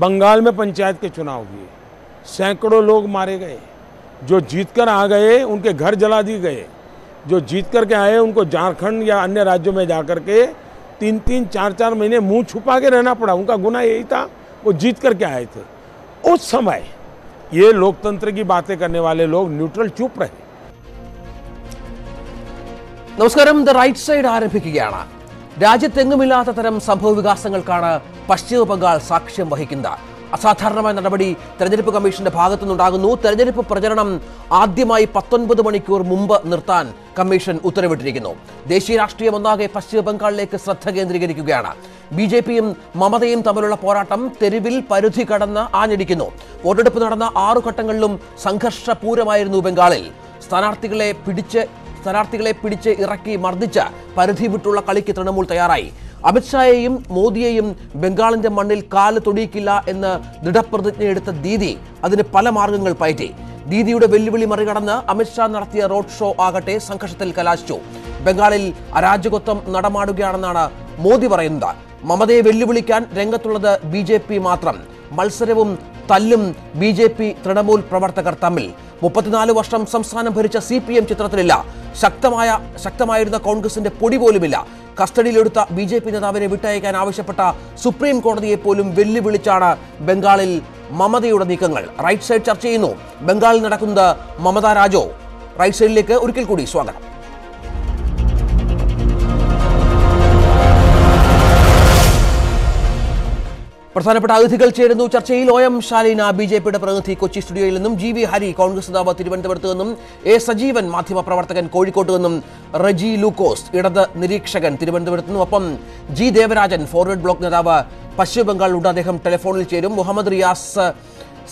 बंगाल में पंचायत के चुनाव हुए सैकड़ों लोग मारे गए जो जीतकर आ गए उनके घर जला दिए गए जो जीत कर के आए उनको झारखंड या अन्य राज्यों में जा कर के तीन तीन चार चार महीने मुंह छुपा के रहना पड़ा उनका गुना यही था वो जीत कर के आए थे उस समय ये लोकतंत्र की बातें करने वाले लोग न्यूट्रल चुप रहे नमस्कार हम നമസ്കാരം ദ റൈറ്റ് സൈഡ് ആരംഭിക്കുകയാണ് രാജ്യത്തെങ്ങുമില്ലാത്ത തരം സംഭവ വികാസങ്ങൾക്കാണ് പശ്ചിമ ബംഗാൾ സാക്ഷ്യം വഹിക്കുന്നത് അസാധാരണമായ നടപടി തെരഞ്ഞെടുപ്പ് കമ്മീഷന്റെ ഭാഗത്തുനിന്നുണ്ടാകുന്നു തെരഞ്ഞെടുപ്പ് പ്രചരണം ആദ്യമായി പത്തൊൻപത് മണിക്കൂർ മുമ്പ് നിർത്താൻ കമ്മീഷൻ ഉത്തരവിട്ടിരിക്കുന്നു ദേശീയ രാഷ്ട്രീയം ഒന്നാകെ പശ്ചിമ ബംഗാളിലേക്ക് ശ്രദ്ധ കേന്ദ്രീകരിക്കുകയാണ് ബി ജെ പിയും മമതയും തമ്മിലുള്ള പോരാട്ടം തെരുവിൽ പരിധി കടന്ന് ആഞ്ഞടിക്കുന്നു വോട്ടെടുപ്പ് നടന്ന ആറു ഘട്ടങ്ങളിലും സംഘർഷപൂരമായിരുന്നു ബംഗാളിൽ സ്ഥാനാർത്ഥികളെ പിടിച്ച് സ്ഥാനാർത്ഥികളെ പിടിച്ച് ഇറക്കി മർദ്ദിച്ച് പരിധി വിട്ടുള്ള കളിക്ക് തൃണമൂൽ തയ്യാറായി അമിത്ഷായെയും മോദിയെയും ബംഗാളിന്റെ മണ്ണിൽ കാല് തൊടിയിക്കില്ല എന്ന് ദൃഢപ്രതിജ്ഞ എടുത്ത ദീദി അതിന് പല മാർഗങ്ങൾ പയറ്റി ദീദിയുടെ വെല്ലുവിളി മറികടന്ന് അമിത്ഷാ നടത്തിയ റോഡ് ഷോ ആകട്ടെ സംഘർഷത്തിൽ കലാശിച്ചു ബംഗാളിൽ അരാജകത്വം നടമാടുകയാണെന്നാണ് മോദി പറയുന്നത് മമതയെ വെല്ലുവിളിക്കാൻ രംഗത്തുള്ളത് ബി മാത്രം മത്സരവും തല്ലും ബി ജെ പി തൃണമൂൽ പ്രവർത്തകർ തമ്മിൽ മുപ്പത്തിനാല് വർഷം സംസ്ഥാനം ഭരിച്ച സി പി എം ചിത്രത്തിലില്ല ശക്തമായ ശക്തമായിരുന്ന കോൺഗ്രസിന്റെ പൊടി പോലുമില്ല കസ്റ്റഡിയിലെടുത്ത ബി ജെ പി നേതാവിനെ വിട്ടയക്കാൻ ആവശ്യപ്പെട്ട സുപ്രീം കോടതിയെ പോലും വെല്ലുവിളിച്ചാണ് ബംഗാളിൽ മമതയുടെ നീക്കങ്ങൾ റൈറ്റ് സൈഡ് ചർച്ച ചെയ്യുന്നു ബംഗാളിൽ നടക്കുന്നത് മമതാ രാജോ റൈറ്റ് സൈഡിലേക്ക് ഒരിക്കൽ കൂടി സ്വാഗതം പ്രധാനപ്പെട്ട അതിഥികൾ ചേരുന്നു ചർച്ചയിൽ O M Shalina B J പിയുടെ പ്രതിനിധി കൊച്ചി സ്റ്റുഡിയോയിൽ നിന്നും ജി വി ഹരി കോൺഗ്രസ് നേതാവ് തിരുവനന്തപുരത്ത് നിന്നും എ സജീവൻ മാധ്യമപ്രവർത്തകൻ കോഴിക്കോട്ട് നിന്നും റജി ലൂക്കോസ് ഇടത് നിരീക്ഷകൻ തിരുവനന്തപുരത്ത് നിന്നും ഒപ്പം ജി ദേവരാജൻ ഫോർവേഡ് ബ്ലോക്ക് നേതാവ് പശ്ചിമബംഗാളിലൂടെ അദ്ദേഹം ടെലിഫോണിൽ ചേരും Muhammad Riyas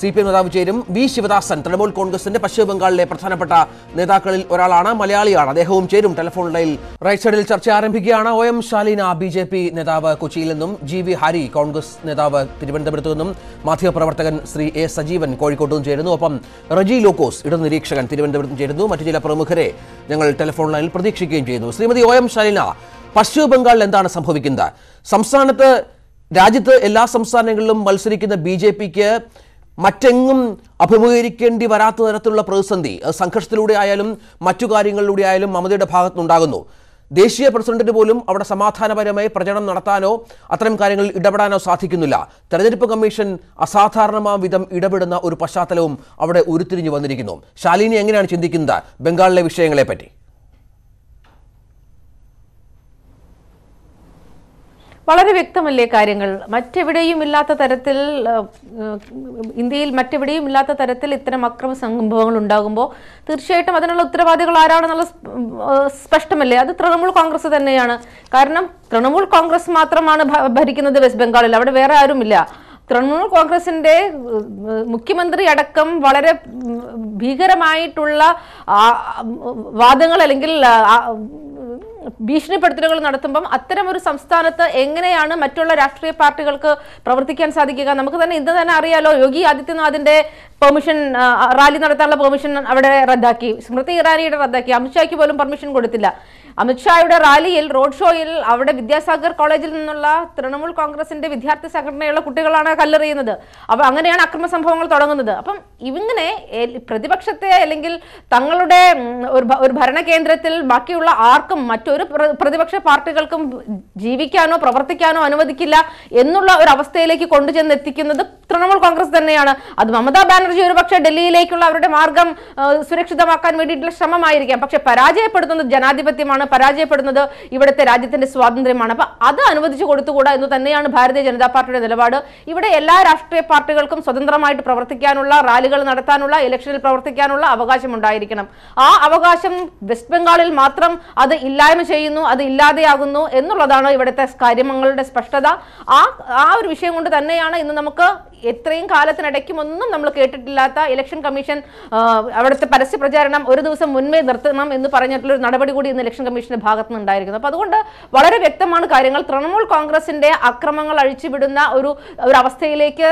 C P M നേതാവ് ചേരും വി ശിവദാസൻ തൃണമൂൽ കോൺഗ്രസിന്റെ പശ്ചിമ ബംഗാളിലെ പ്രധാനപ്പെട്ട നേതാക്കളിൽ ഒരാളാണ് മലയാളിയാണ് അദ്ദേഹവും ചേരും ടെലിഫോൺ ലൈനിൽ റൈറ്റ് സൈഡിൽ ചർച്ച ആരംഭിക്കുകയാണ് O M Shalina B J P നേതാവ് കൊച്ചിയിൽ നിന്നും ജി വി ഹരി കോൺഗ്രസ് നേതാവ് തിരുവനന്തപുരത്തു നിന്നും മാധ്യമപ്രവർത്തകൻ ശ്രീ എ സജീവൻ കോഴിക്കോട്ടും ചേരുന്നു ഒപ്പം റജി ലോക്കോസ് ഇടനിരീക്ഷകൻ തിരുവനന്തപുരത്തും ചേരുന്നു മറ്റു ചില പ്രമുഖരെ ഞങ്ങൾ ടെലിഫോൺ ലൈനിൽ പ്രതീക്ഷിക്കുകയും ചെയ്യുന്നു ശ്രീമതി ഒ എം ശാലിന പശ്ചിമ ബംഗാളിൽ എന്താണ് സംഭവിക്കുന്നത് സംസ്ഥാനത്ത് രാജ്യത്ത് എല്ലാ സംസ്ഥാനങ്ങളിലും മത്സരിക്കുന്ന ബി ജെ പിക്ക് മറ്റെങ്ങും അഭിമുഖീകരിക്കേണ്ടി വരാത്ത തരത്തിലുള്ള പ്രതിസന്ധി സംഘർഷത്തിലൂടെ ആയാലും മറ്റു കാര്യങ്ങളിലൂടെ ആയാലും മമതയുടെ ഭാഗത്തുനിന്നുണ്ടാകുന്നു ദേശീയ പ്രസിഡന്റിന് പോലും അവിടെ സമാധാനപരമായി പ്രചരണം നടത്താനോ അത്തരം കാര്യങ്ങളിൽ ഇടപെടാനോ സാധിക്കുന്നില്ല തെരഞ്ഞെടുപ്പ് കമ്മീഷൻ അസാധാരണമാം വിധം ഇടപെടുന്ന ഒരു പശ്ചാത്തലവും അവിടെ ഉരുത്തിരിഞ്ഞു വന്നിരിക്കുന്നു ശാലിനി എങ്ങനെയാണ് ചിന്തിക്കുന്നത് ബംഗാളിലെ വിഷയങ്ങളെപ്പറ്റി വളരെ വ്യക്തമല്ലേ കാര്യങ്ങൾ മറ്റെവിടെയും ഇല്ലാത്ത തരത്തിൽ ഇന്ത്യയിൽ മറ്റെവിടെയും ഇല്ലാത്ത തരത്തിൽ ഇത്തരം അക്രമ സംഭവങ്ങൾ ഉണ്ടാകുമ്പോൾ തീർച്ചയായിട്ടും അതിനുള്ള ഉത്തരവാദികൾ ആരാണെന്നുള്ള സ്പഷ്ടമല്ലേ അത് തൃണമൂൽ കോൺഗ്രസ് തന്നെയാണ് കാരണം തൃണമൂൽ കോൺഗ്രസ് മാത്രമാണ് ഭരിക്കുന്നത് വെസ്റ്റ് ബംഗാളിൽ അവിടെ വേറെ ആരുമില്ല തൃണമൂൽ കോൺഗ്രസിന്റെ മുഖ്യമന്ത്രി അടക്കം വളരെ ഭീകരമായിട്ടുള്ള വാദങ്ങൾ അല്ലെങ്കിൽ ഭീഷണിപ്പെടുത്തലുകൾ നടത്തുമ്പം അത്തരം ഒരു സംസ്ഥാനത്ത് എങ്ങനെയാണ് മറ്റുള്ള രാഷ്ട്രീയ പാർട്ടികൾക്ക് പ്രവർത്തിക്കാൻ സാധിക്കുക നമുക്ക് തന്നെ ഇന്ന് തന്നെ അറിയാലോ യോഗി ആദിത്യനാഥിന്റെ പെർമിഷൻ റാലി നടത്താനുള്ള പെർമിഷൻ അവിടെ റദ്ദാക്കി സ്മൃതി ഇറാനിയുടെ റദ്ദാക്കി അമിത്ഷായ്ക്ക് പോലും പെർമിഷൻ കൊടുത്തില്ല അമിത്ഷായുടെ റാലിയിൽ റോഡ് ഷോയിൽ അവിടെ വിദ്യാസാഗർ കോളേജിൽ നിന്നുള്ള തൃണമൂൽ കോൺഗ്രസിന്റെ വിദ്യാർത്ഥി സംഘടനയുള്ള കുട്ടികളാണ് കല്ലെറിയുന്നത് അപ്പോൾ അങ്ങനെയാണ് അക്രമ സംഭവങ്ങൾ തുടങ്ങുന്നത് അപ്പം ഇവിങ്ങനെ പ്രതിപക്ഷത്തെ അല്ലെങ്കിൽ തങ്ങളുടെ ഒരു ഭരണകേന്ദ്രത്തിൽ ബാക്കിയുള്ള ആർക്കും മറ്റൊരു പ്രതിപക്ഷ പാർട്ടികൾക്കും ജീവിക്കാനോ പ്രവർത്തിക്കാനോ അനുവദിക്കില്ല എന്നുള്ള ഒരു അവസ്ഥയിലേക്ക് കൊണ്ടുചെന്ന് എത്തിക്കുന്നത് തൃണമൂൽ കോൺഗ്രസ് തന്നെയാണ് അത് മമതാ ബാനർജി ബാനർജി ഒരുപക്ഷെ ഡൽഹിയിലേക്കുള്ള അവരുടെ മാർഗം സുരക്ഷിതമാക്കാൻ വേണ്ടിയിട്ടുള്ള ശ്രമമായിരിക്കാം പക്ഷെ പരാജയപ്പെടുത്തുന്നത് ജനാധിപത്യമാണ് പരാജയപ്പെടുന്നത് ഇവിടുത്തെ രാജ്യത്തിന്റെ സ്വാതന്ത്ര്യമാണ് അപ്പൊ അത് അനുവദിച്ചു കൊടുത്തുകൂടാ എന്ന് തന്നെയാണ് ഭാരതീയ ജനതാ പാർട്ടിയുടെ നിലപാട് ഇവിടെ എല്ലാ രാഷ്ട്രീയ പാർട്ടികൾക്കും സ്വതന്ത്രമായിട്ട് പ്രവർത്തിക്കാനുള്ള റാലികൾ നടത്താനുള്ള ഇലക്ഷനിൽ പ്രവർത്തിക്കാനുള്ള അവകാശം ഉണ്ടായിരിക്കണം ആ അവകാശം വെസ്റ്റ് ബംഗാളിൽ മാത്രം അത് ഇല്ലായ്മ ചെയ്യുന്നു അത് ഇല്ലാതെയാകുന്നു എന്നുള്ളതാണ് ഇവിടുത്തെ കാര്യങ്ങളുടെ സ്പഷ്ടത ആ ആ ഒരു വിഷയം കൊണ്ട് തന്നെയാണ് ഇന്ന് നമുക്ക് എത്രയും ഒന്നും നമ്മൾ കേട്ടിട്ടില്ലാത്ത ഇലക്ഷൻ കമ്മീഷൻ അവിടുത്തെ പരസ്യ പ്രചാരണം ഒരു ദിവസം മുൻപേ നിർത്തണം എന്ന് പറഞ്ഞിട്ടുള്ള ഒരു നടപടി കൂടി ഇന്ന് ഇലക്ഷൻ കമ്മീഷന്റെ ഭാഗത്ത് നിന്നുണ്ടായിരിക്കുന്നു അപ്പോൾ അതുകൊണ്ട് വളരെ വ്യക്തമാണ് കാര്യങ്ങൾ തൃണമൂൽ കോൺഗ്രസിന്റെ അക്രമങ്ങൾ അഴിച്ചുവിടുന്ന ഒരു ഒരു അവസ്ഥയിലേക്ക്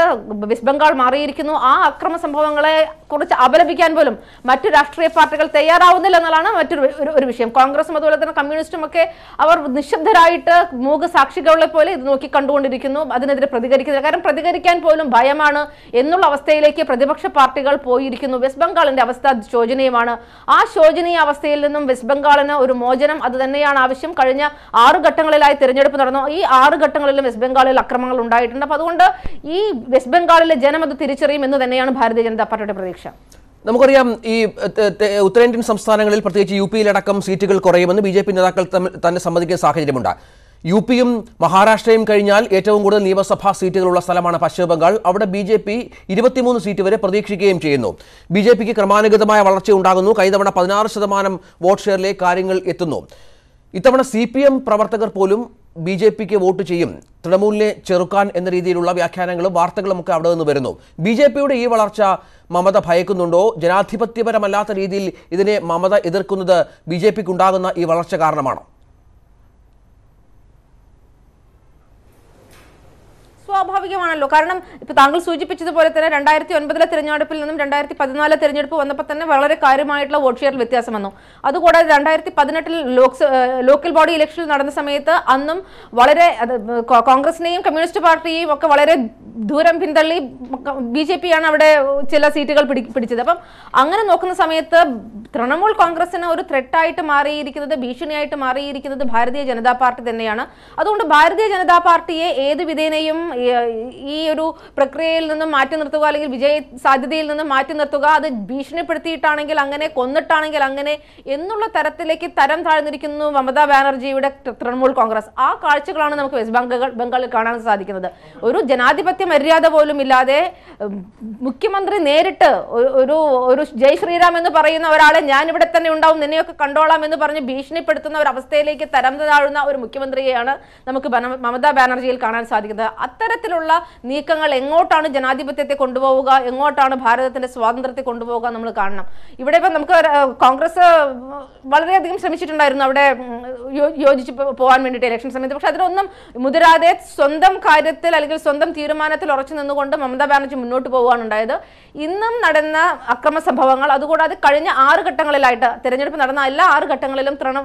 വെസ്റ്റ് ബംഗാൾ മാറിയിരിക്കുന്നു ആ അക്രമ സംഭവങ്ങളെ കുറിച്ച് അപലപിക്കാൻ പോലും മറ്റു രാഷ്ട്രീയ പാർട്ടികൾ തയ്യാറാവുന്നില്ല എന്നുള്ളതാണ് മറ്റൊരു ഒരു വിഷയം കോൺഗ്രസും അതുപോലെ തന്നെ കമ്മ്യൂണിസ്റ്റും ഒക്കെ അവർ നിശബ്ദരായിട്ട് മൂക സാക്ഷികളെ പോലെ ഇത് നോക്കി കണ്ടുകൊണ്ടിരിക്കുന്നു അതിനെതിരെ പ്രതികരിക്കുന്നില്ല കാരണം പ്രതികരിക്കാൻ പോലും ഭയമാണ് എന്നുള്ള അവസ്ഥയിലേക്ക് പ്രതിപക്ഷ പാർട്ടികൾ പോയിരിക്കുന്നു വെസ്റ്റ് ബംഗാളിന്റെ അവസ്ഥ ശോചനീയമാണ് ആ ശോചനീയ അവസ്ഥയിൽ നിന്നും വെസ്റ്റ് ബംഗാളിന് ഒരു മോചനം അത് തന്നെയാണ് ആവശ്യം കഴിഞ്ഞ ആറ് ഘട്ടങ്ങളിലായി തിരഞ്ഞെടുപ്പ് നടന്നു ഈ ആറ് ഘട്ടങ്ങളിലും വെസ്റ്റ് ബംഗാളിൽ അക്രമങ്ങൾ ഉണ്ടായിട്ടുണ്ട് അപ്പൊ അതുകൊണ്ട് ഈ വെസ്റ്റ് ബംഗാളിലെ ജനം അത് തിരിച്ചറിയും എന്ന് തന്നെയാണ് ഭാരതീയ ജനതാ പാർട്ടിയുടെ പ്രതീക്ഷ പ്രതിപക്ഷം നമുക്കറിയാം ഈ ഉത്തരേന്ത്യൻ സംസ്ഥാനങ്ങളിൽ പ്രത്യേകിച്ച് യു പിയിലടക്കം സീറ്റുകൾ കുറയുമെന്ന് ബി ജെ പി നേതാക്കൾ തന്നെ സമ്മതിക്കുന്ന സാഹചര്യമുണ്ട് യു പിയും മഹാരാഷ്ട്രയും കഴിഞ്ഞാൽ ഏറ്റവും കൂടുതൽ നിയമസഭാ സീറ്റുകളുള്ള സ്ഥലമാണ് പശ്ചിമ ബംഗാൾ അവിടെ ബി ജെ പി ഇരുപത്തിമൂന്ന് സീറ്റ് വരെ പ്രതീക്ഷിക്കുകയും ചെയ്യുന്നു ബി ജെ പിക്ക് ക്രമാനുഗതമായ വളർച്ച ഉണ്ടാകുന്നു കഴിഞ്ഞ പതിനാറ് ശതമാനം വോട്ട് ഷെയറിലെ കാര്യങ്ങൾ എത്തുന്നു ഇത്തവണ സി പി എം പ്രവർത്തകർ പോലും ബി ജെ പിക്ക് വോട്ട് ചെയ്യും തൃണമൂലിനെ ചെറുക്കാൻ എന്ന രീതിയിലുള്ള വ്യാഖ്യാനങ്ങളും വാർത്തകളും ഒക്കെ അവിടെ നിന്ന് വരുന്നു ബി ജെ പിയുടെ ഈ വളർച്ച മമത ഭയക്കുന്നുണ്ടോ ജനാധിപത്യപരമല്ലാത്ത രീതിയിൽ ഇതിനെ മമത എതിർക്കുന്നത് ബി ജെ പിക്ക് ഉണ്ടാകുന്ന ഈ വളർച്ച കാരണമാണോ സ്വാഭാവികമാണല്ലോ കാരണം ഇപ്പൊ താങ്കൾ സൂചിപ്പിച്ചതുപോലെ തന്നെ രണ്ടായിരത്തി ഒൻപതിലെ തിരഞ്ഞെടുപ്പിൽ നിന്നും രണ്ടായിരത്തി പതിനാലിലെ തിരഞ്ഞെടുപ്പ് വന്നപ്പോൾ തന്നെ വളരെ കാര്യമായിട്ടുള്ള വോട്ട് ഷെയറിൽ വ്യത്യാസം വന്നു അതുകൂടാതെ രണ്ടായിരത്തി പതിനെട്ടിൽ ലോക്കൽ ബോഡി ഇലക്ഷനിൽ നടന്ന സമയത്ത് അന്നും വളരെ കോൺഗ്രസിനെയും കമ്മ്യൂണിസ്റ്റ് പാർട്ടിയെയും ഒക്കെ വളരെ ദൂരം പിന്തള്ളി ബി ജെ പിയാണ് അവിടെ ചില സീറ്റുകൾ പിടി പിടിച്ചത് അപ്പം അങ്ങനെ നോക്കുന്ന സമയത്ത് തൃണമൂൽ കോൺഗ്രസിന് ഒരു ത്രെട്ടായിട്ട് മാറിയിരിക്കുന്നത് ഭീഷണിയായിട്ട് മാറിയിരിക്കുന്നത് ഭാരതീയ ജനതാ പാർട്ടി തന്നെയാണ് അതുകൊണ്ട് ഭാരതീയ ജനതാ പാർട്ടിയെ ഏത് വിധേനയും ഈ ഒരു പ്രക്രിയയിൽ നിന്നും മാറ്റി നിർത്തുക അല്ലെങ്കിൽ വിജയ സാധ്യതയിൽ നിന്നും മാറ്റി നിർത്തുക അത് ഭീഷണിപ്പെടുത്തിയിട്ടാണെങ്കിൽ അങ്ങനെ കൊന്നിട്ടാണെങ്കിൽ അങ്ങനെ എന്നുള്ള തരത്തിലേക്ക് തരം താഴ്ന്നിരിക്കുന്നു മമതാ ബാനർജിയുടെ തൃണമൂൽ കോൺഗ്രസ് ആ കാഴ്ചകളാണ് നമുക്ക് വെസ്റ്റ് ബംഗാൾ ബംഗാളിൽ കാണാൻ സാധിക്കുന്നത് ഒരു ജനാധിപത്യ മര്യാദ പോലും ഇല്ലാതെ മുഖ്യമന്ത്രി നേരിട്ട് ഒരു ഒരു ജയ് ശ്രീറാം എന്ന് പറയുന്ന ഒരാളെ ഞാൻ ഇവിടെ തന്നെ ഉണ്ടാവും നിന്നെയൊക്കെ കണ്ടോളാം എന്ന് പറഞ്ഞ് ഭീഷണിപ്പെടുത്തുന്ന ഒരു അവസ്ഥയിലേക്ക് തരം താഴുന്ന ഒരു മുഖ്യമന്ത്രിയെയാണ് നമുക്ക് മമതാ ബാനർജിയിൽ കാണാൻ സാധിക്കുന്നത് അത്തരം ഇത്തരത്തിലുള്ള നീക്കങ്ങൾ എങ്ങോട്ടാണ് ജനാധിപത്യത്തെ കൊണ്ടുപോവുക എങ്ങോട്ടാണ് ഭാരതത്തിന്റെ സ്വാതന്ത്ര്യത്തെ കൊണ്ടുപോവുക നമ്മൾ കാണണം ഇവിടെ ഇപ്പം നമുക്ക് കോൺഗ്രസ് വളരെയധികം ശ്രമിച്ചിട്ടുണ്ടായിരുന്നു അവിടെ യോജിച്ച് പോകാൻ വേണ്ടിയിട്ട് ഇലക്ഷൻ സമയത്ത് പക്ഷെ അതിനൊന്നും മുതിരാതെ സ്വന്തം കാര്യത്തിൽ അല്ലെങ്കിൽ സ്വന്തം തീരുമാനത്തിൽ ഉറച്ചു നിന്നുകൊണ്ട് മമതാ ബാനർജി മുന്നോട്ട് പോവുകയാണ് ഉണ്ടായത് ഇന്നും നടന്ന അക്രമ സംഭവങ്ങൾ അതുകൂടാതെ കഴിഞ്ഞ ആറ് ഘട്ടങ്ങളിലായിട്ട് തെരഞ്ഞെടുപ്പ് നടന്ന എല്ലാ ആറ് ഘട്ടങ്ങളിലും തൃണ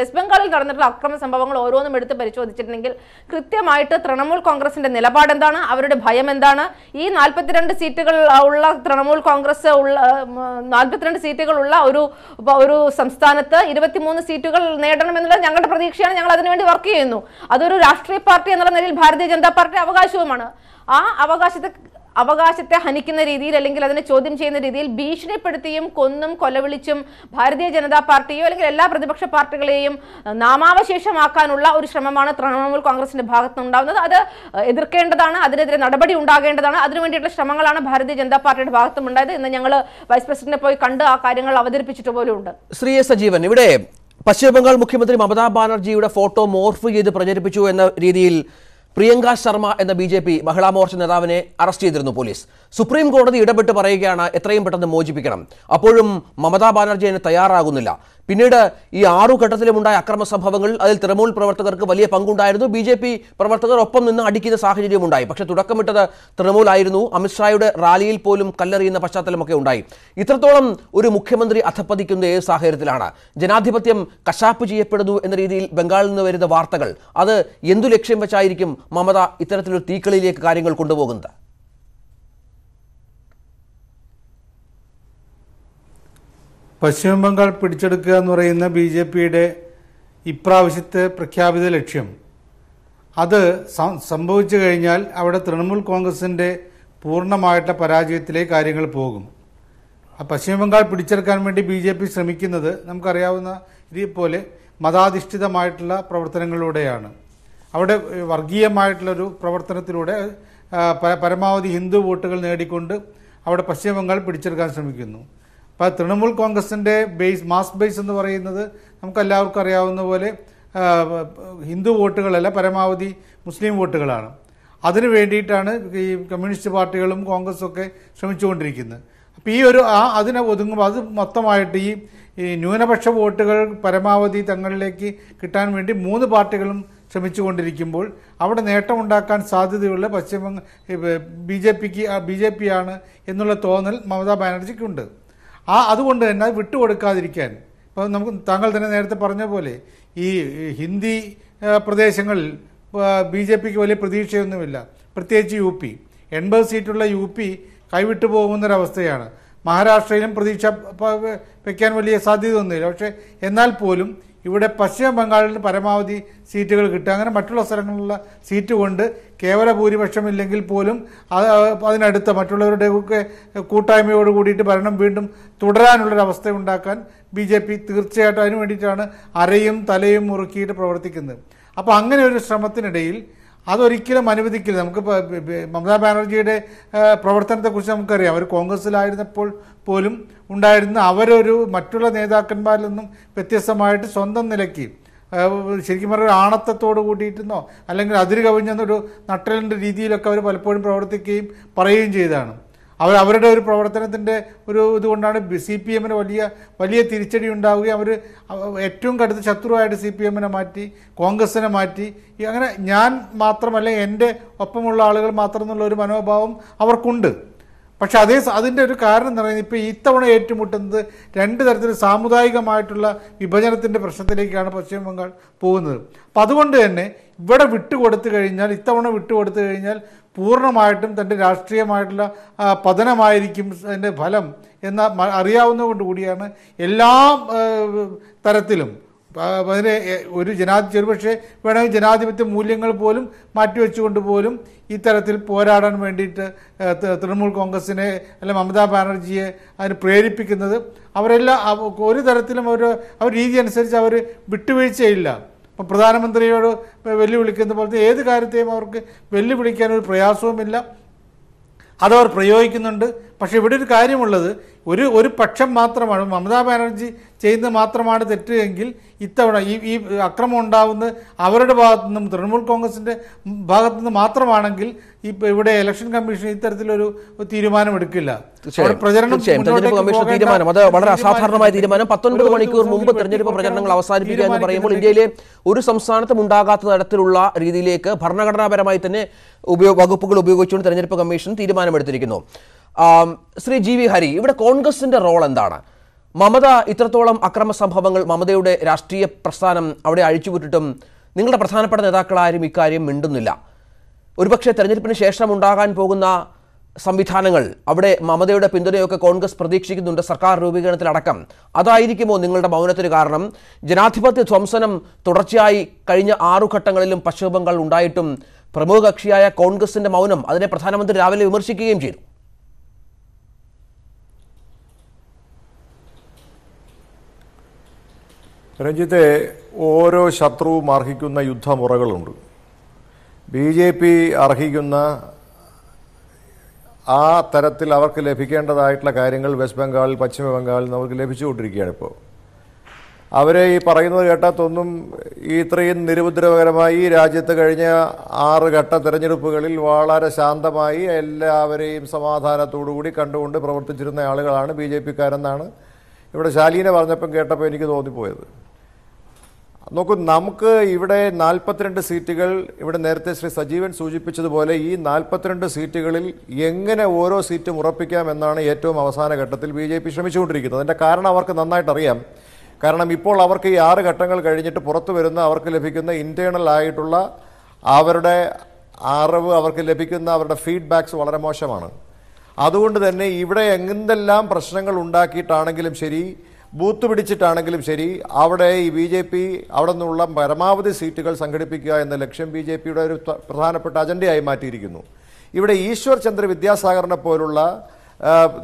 വെസ്റ്റ് ബംഗാളിൽ നടന്നിട്ടുള്ള അക്രമ സംഭവങ്ങൾ ഓരോന്നും എടുത്ത് പരിശോധിച്ചിട്ടുണ്ടെങ്കിൽ കൃത്യമായിട്ട് തൃണമൂൽ കോൺഗ്രസിന്റെ നിലപാട് എന്താണ് അവരുടെ ഭയം എന്താണ് ഈ നാൽപ്പത്തിരണ്ട് സീറ്റുകൾ ഉള്ള തൃണമൂൽ കോൺഗ്രസ് ഉള്ള നാൽപ്പത്തിരണ്ട് സീറ്റുകളുള്ള ഒരു ഒരു സംസ്ഥാനത്ത് ഇരുപത്തിമൂന്ന് സീറ്റുകൾ നേടണമെന്നുള്ളത് ഞങ്ങളുടെ പ്രതീക്ഷയാണ് ഞങ്ങൾ അതിനുവേണ്ടി വർക്ക് ചെയ്യുന്നു അതൊരു രാഷ്ട്രീയ പാർട്ടി എന്നുള്ള നിലയിൽ ഭാരതീയ ജനതാ പാർട്ടി അവകാശവുമാണ് ആ അവകാശത്തെ അവകാശത്തെ ഹനിക്കുന്ന രീതിയിൽ അല്ലെങ്കിൽ അതിനെ ചോദ്യം ചെയ്യുന്ന രീതിയിൽ ഭീഷണിപ്പെടുത്തിയും കൊന്നും കൊലവിളിച്ചും ഭാരതീയ ജനതാ പാർട്ടിയോ അല്ലെങ്കിൽ എല്ലാ പ്രതിപക്ഷ പാർട്ടികളെയും നാമാവശേഷമാക്കാനുള്ള ഒരു ശ്രമമാണ് തൃണമൂൽ കോൺഗ്രസിന്റെ ഭാഗത്തുനിന്നുണ്ടാവുന്നത് അത് എതിർക്കേണ്ടതാണ് അതിനെതിരെ നടപടി ഉണ്ടാകേണ്ടതാണ് അതിനുവേണ്ടിയിട്ടുള്ള ശ്രമങ്ങളാണ് ഭാരതീയ ജനതാ പാർട്ടിയുടെ ഭാഗത്തും ഉണ്ടായത് എന്ന് ഞങ്ങൾ വൈസ് പ്രസിഡന്റിനെ പോയി കണ്ട് ആ കാര്യങ്ങൾ അവതരിപ്പിച്ചിട്ട് പോലും ഉണ്ട് ശ്രീ സജീവൻ ഇവിടെ പശ്ചിമബംഗാൾ മുഖ്യമന്ത്രി മമതാ ബാനർജിയുടെ ഫോട്ടോ മോർഫ് ചെയ്ത് പ്രചരിപ്പിച്ചു എന്ന രീതിയിൽ പ്രിയങ്ക ശർമ്മ എന്ന B J P Mahila Morcha നേതാവിനെ അറസ്റ്റ് ചെയ്തിരുന്നു പോലീസ് സുപ്രീം കോടതി ഇടപെട്ട് പറയുകയാണ് എത്രയും പെട്ടെന്ന് മോചിപ്പിക്കണം അപ്പോഴും മമതാ ബാനർജി അതിന് തയ്യാറാകുന്നില്ല പിന്നീട് ഈ ആറു ഘട്ടത്തിലുമുണ്ടായ അക്രമ സംഭവങ്ങൾ അതിൽ തൃണമൂൽ പ്രവർത്തകർക്ക് വലിയ പങ്കുണ്ടായിരുന്നു ബി ജെ പി പ്രവർത്തകർ ഒപ്പം നിന്ന് അടിക്കുന്ന സാഹചര്യം ഉണ്ടായി പക്ഷേ തുടക്കമിട്ടത് തൃണമൂൽ ആയിരുന്നു അമിത്ഷായുടെ റാലിയിൽ പോലും കല്ലെറിയുന്ന പശ്ചാത്തലമൊക്കെ ഉണ്ടായി ഇത്രത്തോളം ഒരു മുഖ്യമന്ത്രി അധപ്പതിക്കുന്ന ഏത് സാഹചര്യത്തിലാണ് ജനാധിപത്യം കശാപ്പ് ചെയ്യപ്പെടുന്നു എന്ന രീതിയിൽ ബംഗാളിൽ നിന്ന് വരുന്ന വാർത്തകൾ അത് എന്തു ലക്ഷ്യം വെച്ചായിരിക്കും മമത ഇത്തരത്തിലൊരു തീക്കളിയിലേക്ക് കാര്യങ്ങൾ കൊണ്ടുപോകുന്നത് പശ്ചിമ ബംഗാൾ പിടിച്ചെടുക്കുക എന്ന് പറയുന്ന ബി ജെ പിയുടെ ഇപ്രാവശ്യത്തെ പ്രഖ്യാപിത ലക്ഷ്യം അത് സംഭവിച്ചു കഴിഞ്ഞാൽ അവിടെ തൃണമൂൽ കോൺഗ്രസിൻ്റെ പൂർണ്ണമായിട്ട പരാജയത്തിലേ കാര്യങ്ങൾ പോകും പശ്ചിമ ബംഗാൾ പിടിച്ചെടുക്കാൻ വേണ്ടി ബി ജെ പി ശ്രമിക്കുന്നത് നമുക്കറിയാവുന്ന ഇതേപോലെ മതാധിഷ്ഠിതമായിട്ടുള്ള പ്രവർത്തനങ്ങളിലൂടെയാണ് അവിടെ വർഗീയമായിട്ടുള്ളൊരു പ്രവർത്തനത്തിലൂടെ പരമാവധി ഹിന്ദു വോട്ടുകൾ നേടിക്കൊണ്ട് അവിടെ പശ്ചിമ ബംഗാൾ പിടിച്ചെടുക്കാൻ ശ്രമിക്കുന്നു അപ്പോൾ തൃണമൂൽ കോൺഗ്രസിൻ്റെ ബേസ് മാസ് ബേസ് എന്ന് പറയുന്നത് നമുക്കെല്ലാവർക്കും അറിയാവുന്ന പോലെ ഹിന്ദു വോട്ടുകളല്ല പരമാവധി മുസ്ലിം വോട്ടുകളാണ് അതിനു വേണ്ടിയിട്ടാണ് ഈ കമ്മ്യൂണിസ്റ്റ് പാർട്ടികളും കോൺഗ്രസും ഒക്കെ ശ്രമിച്ചുകൊണ്ടിരിക്കുന്നത് അപ്പോൾ ഈ ഒരു ആ അതിനെ ഒതുങ്ങുമ്പോൾ അത് മൊത്തമായിട്ട് ഈ ഈ ന്യൂനപക്ഷ വോട്ടുകൾ പരമാവധി തങ്ങളിലേക്ക് കിട്ടാൻ വേണ്ടി മൂന്ന് പാർട്ടികളും ശ്രമിച്ചുകൊണ്ടിരിക്കുമ്പോൾ അവിടെ നേട്ടമുണ്ടാക്കാൻ സാധ്യതയുള്ള പശ്ചിമ ബി ജെ പിക്ക് ബി ജെ പി ആണ് എന്നുള്ള തോന്നൽ മമതാ ബാനർജിക്കുണ്ട് ആ അതുകൊണ്ട് തന്നെ അത് വിട്ടുകൊടുക്കാതിരിക്കാൻ ഇപ്പോൾ നമുക്ക് താങ്കൾ തന്നെ നേരത്തെ പറഞ്ഞ പോലെ ഈ ഹിന്ദി പ്രദേശങ്ങളിൽ ബി ജെ പിക്ക് വലിയ പ്രതീക്ഷയൊന്നുമില്ല പ്രത്യേകിച്ച് യു പി എൺപത് സീറ്റുള്ള യു പി കൈവിട്ടു പോകുന്നൊരവസ്ഥയാണ് മഹാരാഷ്ട്രയിലും പ്രതീക്ഷ വയ്ക്കാൻ വലിയ ഒന്നുമില്ല പക്ഷേ എന്നാൽ പോലും ഇവിടെ പശ്ചിമ ബംഗാളിൽ പരമാവധി സീറ്റുകൾ കിട്ടുക അങ്ങനെ മറ്റുള്ള സ്ഥലങ്ങളിലുള്ള സീറ്റ് കൊണ്ട് കേവല ഭൂരിപക്ഷമില്ലെങ്കിൽ പോലും അത് അതിനടുത്ത മറ്റുള്ളവരുടെ ഒക്കെ കൂട്ടായ്മയോട് കൂടിയിട്ട് ഭരണം വീണ്ടും തുടരാനുള്ളൊരവസ്ഥ ഉണ്ടാക്കാൻ ബി ജെ പി തീർച്ചയായിട്ടും അതിനു വേണ്ടിയിട്ടാണ് അരയും തലയും മുറുക്കിയിട്ട് പ്രവർത്തിക്കുന്നത് അപ്പോൾ അങ്ങനെ ഒരു ശ്രമത്തിനിടയിൽ അതൊരിക്കലും അനുവദിക്കില്ല നമുക്ക് മമതാ ബാനർജിയുടെ പ്രവർത്തനത്തെക്കുറിച്ച് നമുക്കറിയാം അവർ കോൺഗ്രസ്സിലായിരുന്നപ്പോൾ പോലും ഉണ്ടായിരുന്ന അവരൊരു മറ്റുള്ള നേതാക്കന്മാരിൽ നിന്നും വ്യത്യസ്തമായിട്ട് സ്വന്തം നിലയ്ക്ക് ശരിക്കും പറഞ്ഞ ആണത്തത്തോട് കൂട്ടിയിട്ടെന്നോ അല്ലെങ്കിൽ അതിര് കവിഞ്ഞെന്നൊരു നട്ടലിൻ്റെ രീതിയിലൊക്കെ അവർ പലപ്പോഴും പ്രവർത്തിക്കുകയും പറയുകയും ചെയ്താണ് അവർ അവരുടെ ഒരു പ്രവർത്തനത്തിൻ്റെ ഒരു ഇതുകൊണ്ടാണ് സി പി എമ്മിന് വലിയ വലിയ തിരിച്ചടി ഉണ്ടാവുകയും അവർ ഏറ്റവും കടുത്ത ശത്രുവായിട്ട് സി പി എമ്മിനെ മാറ്റി കോൺഗ്രസിനെ മാറ്റി അങ്ങനെ ഞാൻ മാത്രമല്ല എൻ്റെ ഒപ്പമുള്ള ആളുകൾ മാത്രം എന്നുള്ള ഒരു മനോഭാവം അവർക്കുണ്ട് പക്ഷെ അതേ അതിൻ്റെ ഒരു കാരണം എന്ന് പറയുന്നത് ഇപ്പോൾ ഇത്തവണ ഏറ്റുമുട്ടുന്നത് രണ്ട് തരത്തിൽ സാമുദായികമായിട്ടുള്ള വിഭജനത്തിൻ്റെ പ്രശ്നത്തിലേക്കാണ് പശ്ചിമ ബംഗാൾ പോകുന്നത് അപ്പോൾ അതുകൊണ്ട് തന്നെ ഇവിടെ വിട്ടുകൊടുത്തു കഴിഞ്ഞാൽ ഇത്തവണ വിട്ടുകൊടുത്തു കഴിഞ്ഞാൽ പൂർണ്ണമായിട്ടും തൻ്റെ രാഷ്ട്രീയമായിട്ടുള്ള പതനമായിരിക്കും അതിൻ്റെ ഫലം എന്ന അറിയാവുന്നതുകൊണ്ട് കൂടിയാണ് എല്ലാ തരത്തിലും അതിന് ഒരു ജനാധി ഒരുപക്ഷെ വേണമെങ്കിൽ ജനാധിപത്യ മൂല്യങ്ങൾ പോലും മാറ്റിവെച്ചുകൊണ്ട് പോലും ഇത്തരത്തിൽ പോരാടാൻ വേണ്ടിയിട്ട് തൃണമൂൽ കോൺഗ്രസിനെ അല്ലെ മമതാ ബാനർജിയെ അതിന് പ്രേരിപ്പിക്കുന്നത് അവരെല്ലാം ഒരു തരത്തിലും അവർ അവർ രീതി അനുസരിച്ച് അവർ വിട്ടുവീഴ്ചയില്ല ഇപ്പം പ്രധാനമന്ത്രിയോട് വെല്ലുവിളിക്കുന്ന പോലത്തെ ഏത് കാര്യത്തെയും അവർക്ക് വെല്ലുവിളിക്കാൻ ഒരു പ്രയാസവുമില്ല അതവർ പ്രയോഗിക്കുന്നുണ്ട് പക്ഷേ ഇവിടെ ഒരു കാര്യമുള്ളത് ഒരു ഒരു പക്ഷം മാത്രമാണ് മമതാ ബാനർജി ചെയ്യുന്നത് മാത്രമാണ് തെറ്റ് എങ്കിൽ ഇത്തവണ ഈ ഈ അക്രമം ഉണ്ടാവുന്നത് അവരുടെ ഭാഗത്തു നിന്നും തൃണമൂൽ കോൺഗ്രസിൻ്റെ ഭാഗത്തു നിന്ന് മാത്രമാണെങ്കിൽ ഇപ്പോൾ ഇവിടെ ഇലക്ഷൻ കമ്മീഷൻ ഇത്തരത്തിലൊരു തീരുമാനമെടുക്കില്ല പ്രചരണം തീരുമാനം അത് വളരെ അസാധാരണമായ തീരുമാനം പത്തൊൻപത് മണിക്കൂർ മുമ്പ് തെരഞ്ഞെടുപ്പ് പ്രചരണങ്ങൾ അവസാനിപ്പിക്കുക എന്ന് പറയുമ്പോൾ ഇന്ത്യയിലെ ഒരു സംസ്ഥാനത്തും ഉണ്ടാകാത്ത തരത്തിലുള്ള രീതിയിലേക്ക് ഭരണഘടനാപരമായി തന്നെ ഉപയോഗ വകുപ്പുകൾ ഉപയോഗിച്ചുകൊണ്ട് തെരഞ്ഞെടുപ്പ് കമ്മീഷൻ തീരുമാനമെടുത്തിരിക്കുന്നു ശ്രീ ജി വി ഹരി ഇവിടെ കോൺഗ്രസിന്റെ റോൾ എന്താണ് മമത ഇത്രത്തോളം അക്രമ സംഭവങ്ങൾ മമതയുടെ രാഷ്ട്രീയ പ്രസ്ഥാനം അവിടെ അഴിച്ചുവിട്ടിട്ടും നിങ്ങളുടെ പ്രധാനപ്പെട്ട നേതാക്കളാരും ഇക്കാര്യം മിണ്ടുന്നില്ല ഒരുപക്ഷെ തെരഞ്ഞെടുപ്പിന് ശേഷം ഉണ്ടാകാൻ പോകുന്ന സംവിധാനങ്ങൾ അവിടെ മമതയുടെ പിന്തുണയൊക്കെ കോൺഗ്രസ് പ്രതീക്ഷിക്കുന്നുണ്ട് സർക്കാർ രൂപീകരണത്തിലടക്കം അതായിരിക്കുമോ നിങ്ങളുടെ മൗനത്തിന് കാരണം ജനാധിപത്യ ധ്വംസനം തുടർച്ചയായി കഴിഞ്ഞ ആറു ഘട്ടങ്ങളിലും പശ്ചിമബംഗാൾ ഉണ്ടായിട്ടും പ്രമുഖ കക്ഷിയായ കോൺഗ്രസിന്റെ മൗനം അതിനെ പ്രധാനമന്ത്രി രാവിലെ വിമർശിക്കുകയും ചെയ്തു രഞ്ജിത്തെ ഓരോ ശത്രുവും അർഹിക്കുന്ന യുദ്ധമുറകളുണ്ട് ബി ജെ പി അർഹിക്കുന്ന ആ തരത്തിൽ അവർക്ക് ലഭിക്കേണ്ടതായിട്ടുള്ള കാര്യങ്ങൾ വെസ്റ്റ് ബംഗാളിൽ പശ്ചിമ ബംഗാളിൽ നമുക്ക് ലഭിച്ചുകൊണ്ടിരിക്കുകയാണ് ഇപ്പോൾ അവരെ ഈ പറയുന്നത് കേട്ടാത്തൊന്നും ഇത്രയും നിരുപദ്രവകരമായി രാജ്യത്ത് കഴിഞ്ഞ ആറ് ഘട്ട തിരഞ്ഞെടുപ്പുകളിൽ വളരെ ശാന്തമായി എല്ലാവരെയും സമാധാനത്തോടുകൂടി കണ്ടുകൊണ്ട് പ്രവർത്തിച്ചിരുന്ന ആളുകളാണ് ബി ജെ പിക്കാരെന്നാണ് ഇവിടെ ശാലീനെ പറഞ്ഞപ്പം കേട്ടപ്പോൾ എനിക്ക് തോന്നിപ്പോയത് നോക്കൂ നമുക്ക് ഇവിടെ നാൽപ്പത്തിരണ്ട് സീറ്റുകൾ ഇവിടെ നേരത്തെ ശ്രീ സജീവൻ സൂചിപ്പിച്ചതുപോലെ ഈ നാൽപ്പത്തിരണ്ട് സീറ്റുകളിൽ എങ്ങനെ ഓരോ സീറ്റും ഉറപ്പിക്കാം എന്നാണ് ഏറ്റവും അവസാന ഘട്ടത്തിൽ ബി ജെ പി ശ്രമിച്ചുകൊണ്ടിരിക്കുന്നത് അതിൻ്റെ കാരണം അവർക്ക് നന്നായിട്ട് അറിയാം കാരണം ഇപ്പോൾ അവർക്ക് ഈ ആറ് ഘട്ടങ്ങൾ കഴിഞ്ഞിട്ട് പുറത്തു വരുന്ന അവർക്ക് ലഭിക്കുന്ന ഇൻറ്റേണൽ ആയിട്ടുള്ള അവരുടെ അറിവ് അവർക്ക് ലഭിക്കുന്ന അവരുടെ ഫീഡ്ബാക്ക്സ് വളരെ മോശമാണ് അതുകൊണ്ട് തന്നെ ഇവിടെ എന്തെല്ലാം പ്രശ്നങ്ങൾ ഉണ്ടാക്കിയിട്ടാണെങ്കിലും ശരി ബൂത്ത് പിടിച്ചിട്ടാണെങ്കിലും ശരി അവിടെ ഈ ബി ജെ പി അവിടെ നിന്നുള്ള പരമാവധി സീറ്റുകൾ സംഘടിപ്പിക്കുക എന്ന ലക്ഷ്യം ബി ജെ പിയുടെ ഒരു പ്രധാനപ്പെട്ട അജണ്ടയായി മാറ്റിയിരിക്കുന്നു ഇവിടെ ഈശ്വർ ചന്ദ്ര വിദ്യാസാഗറിനെ പോലുള്ള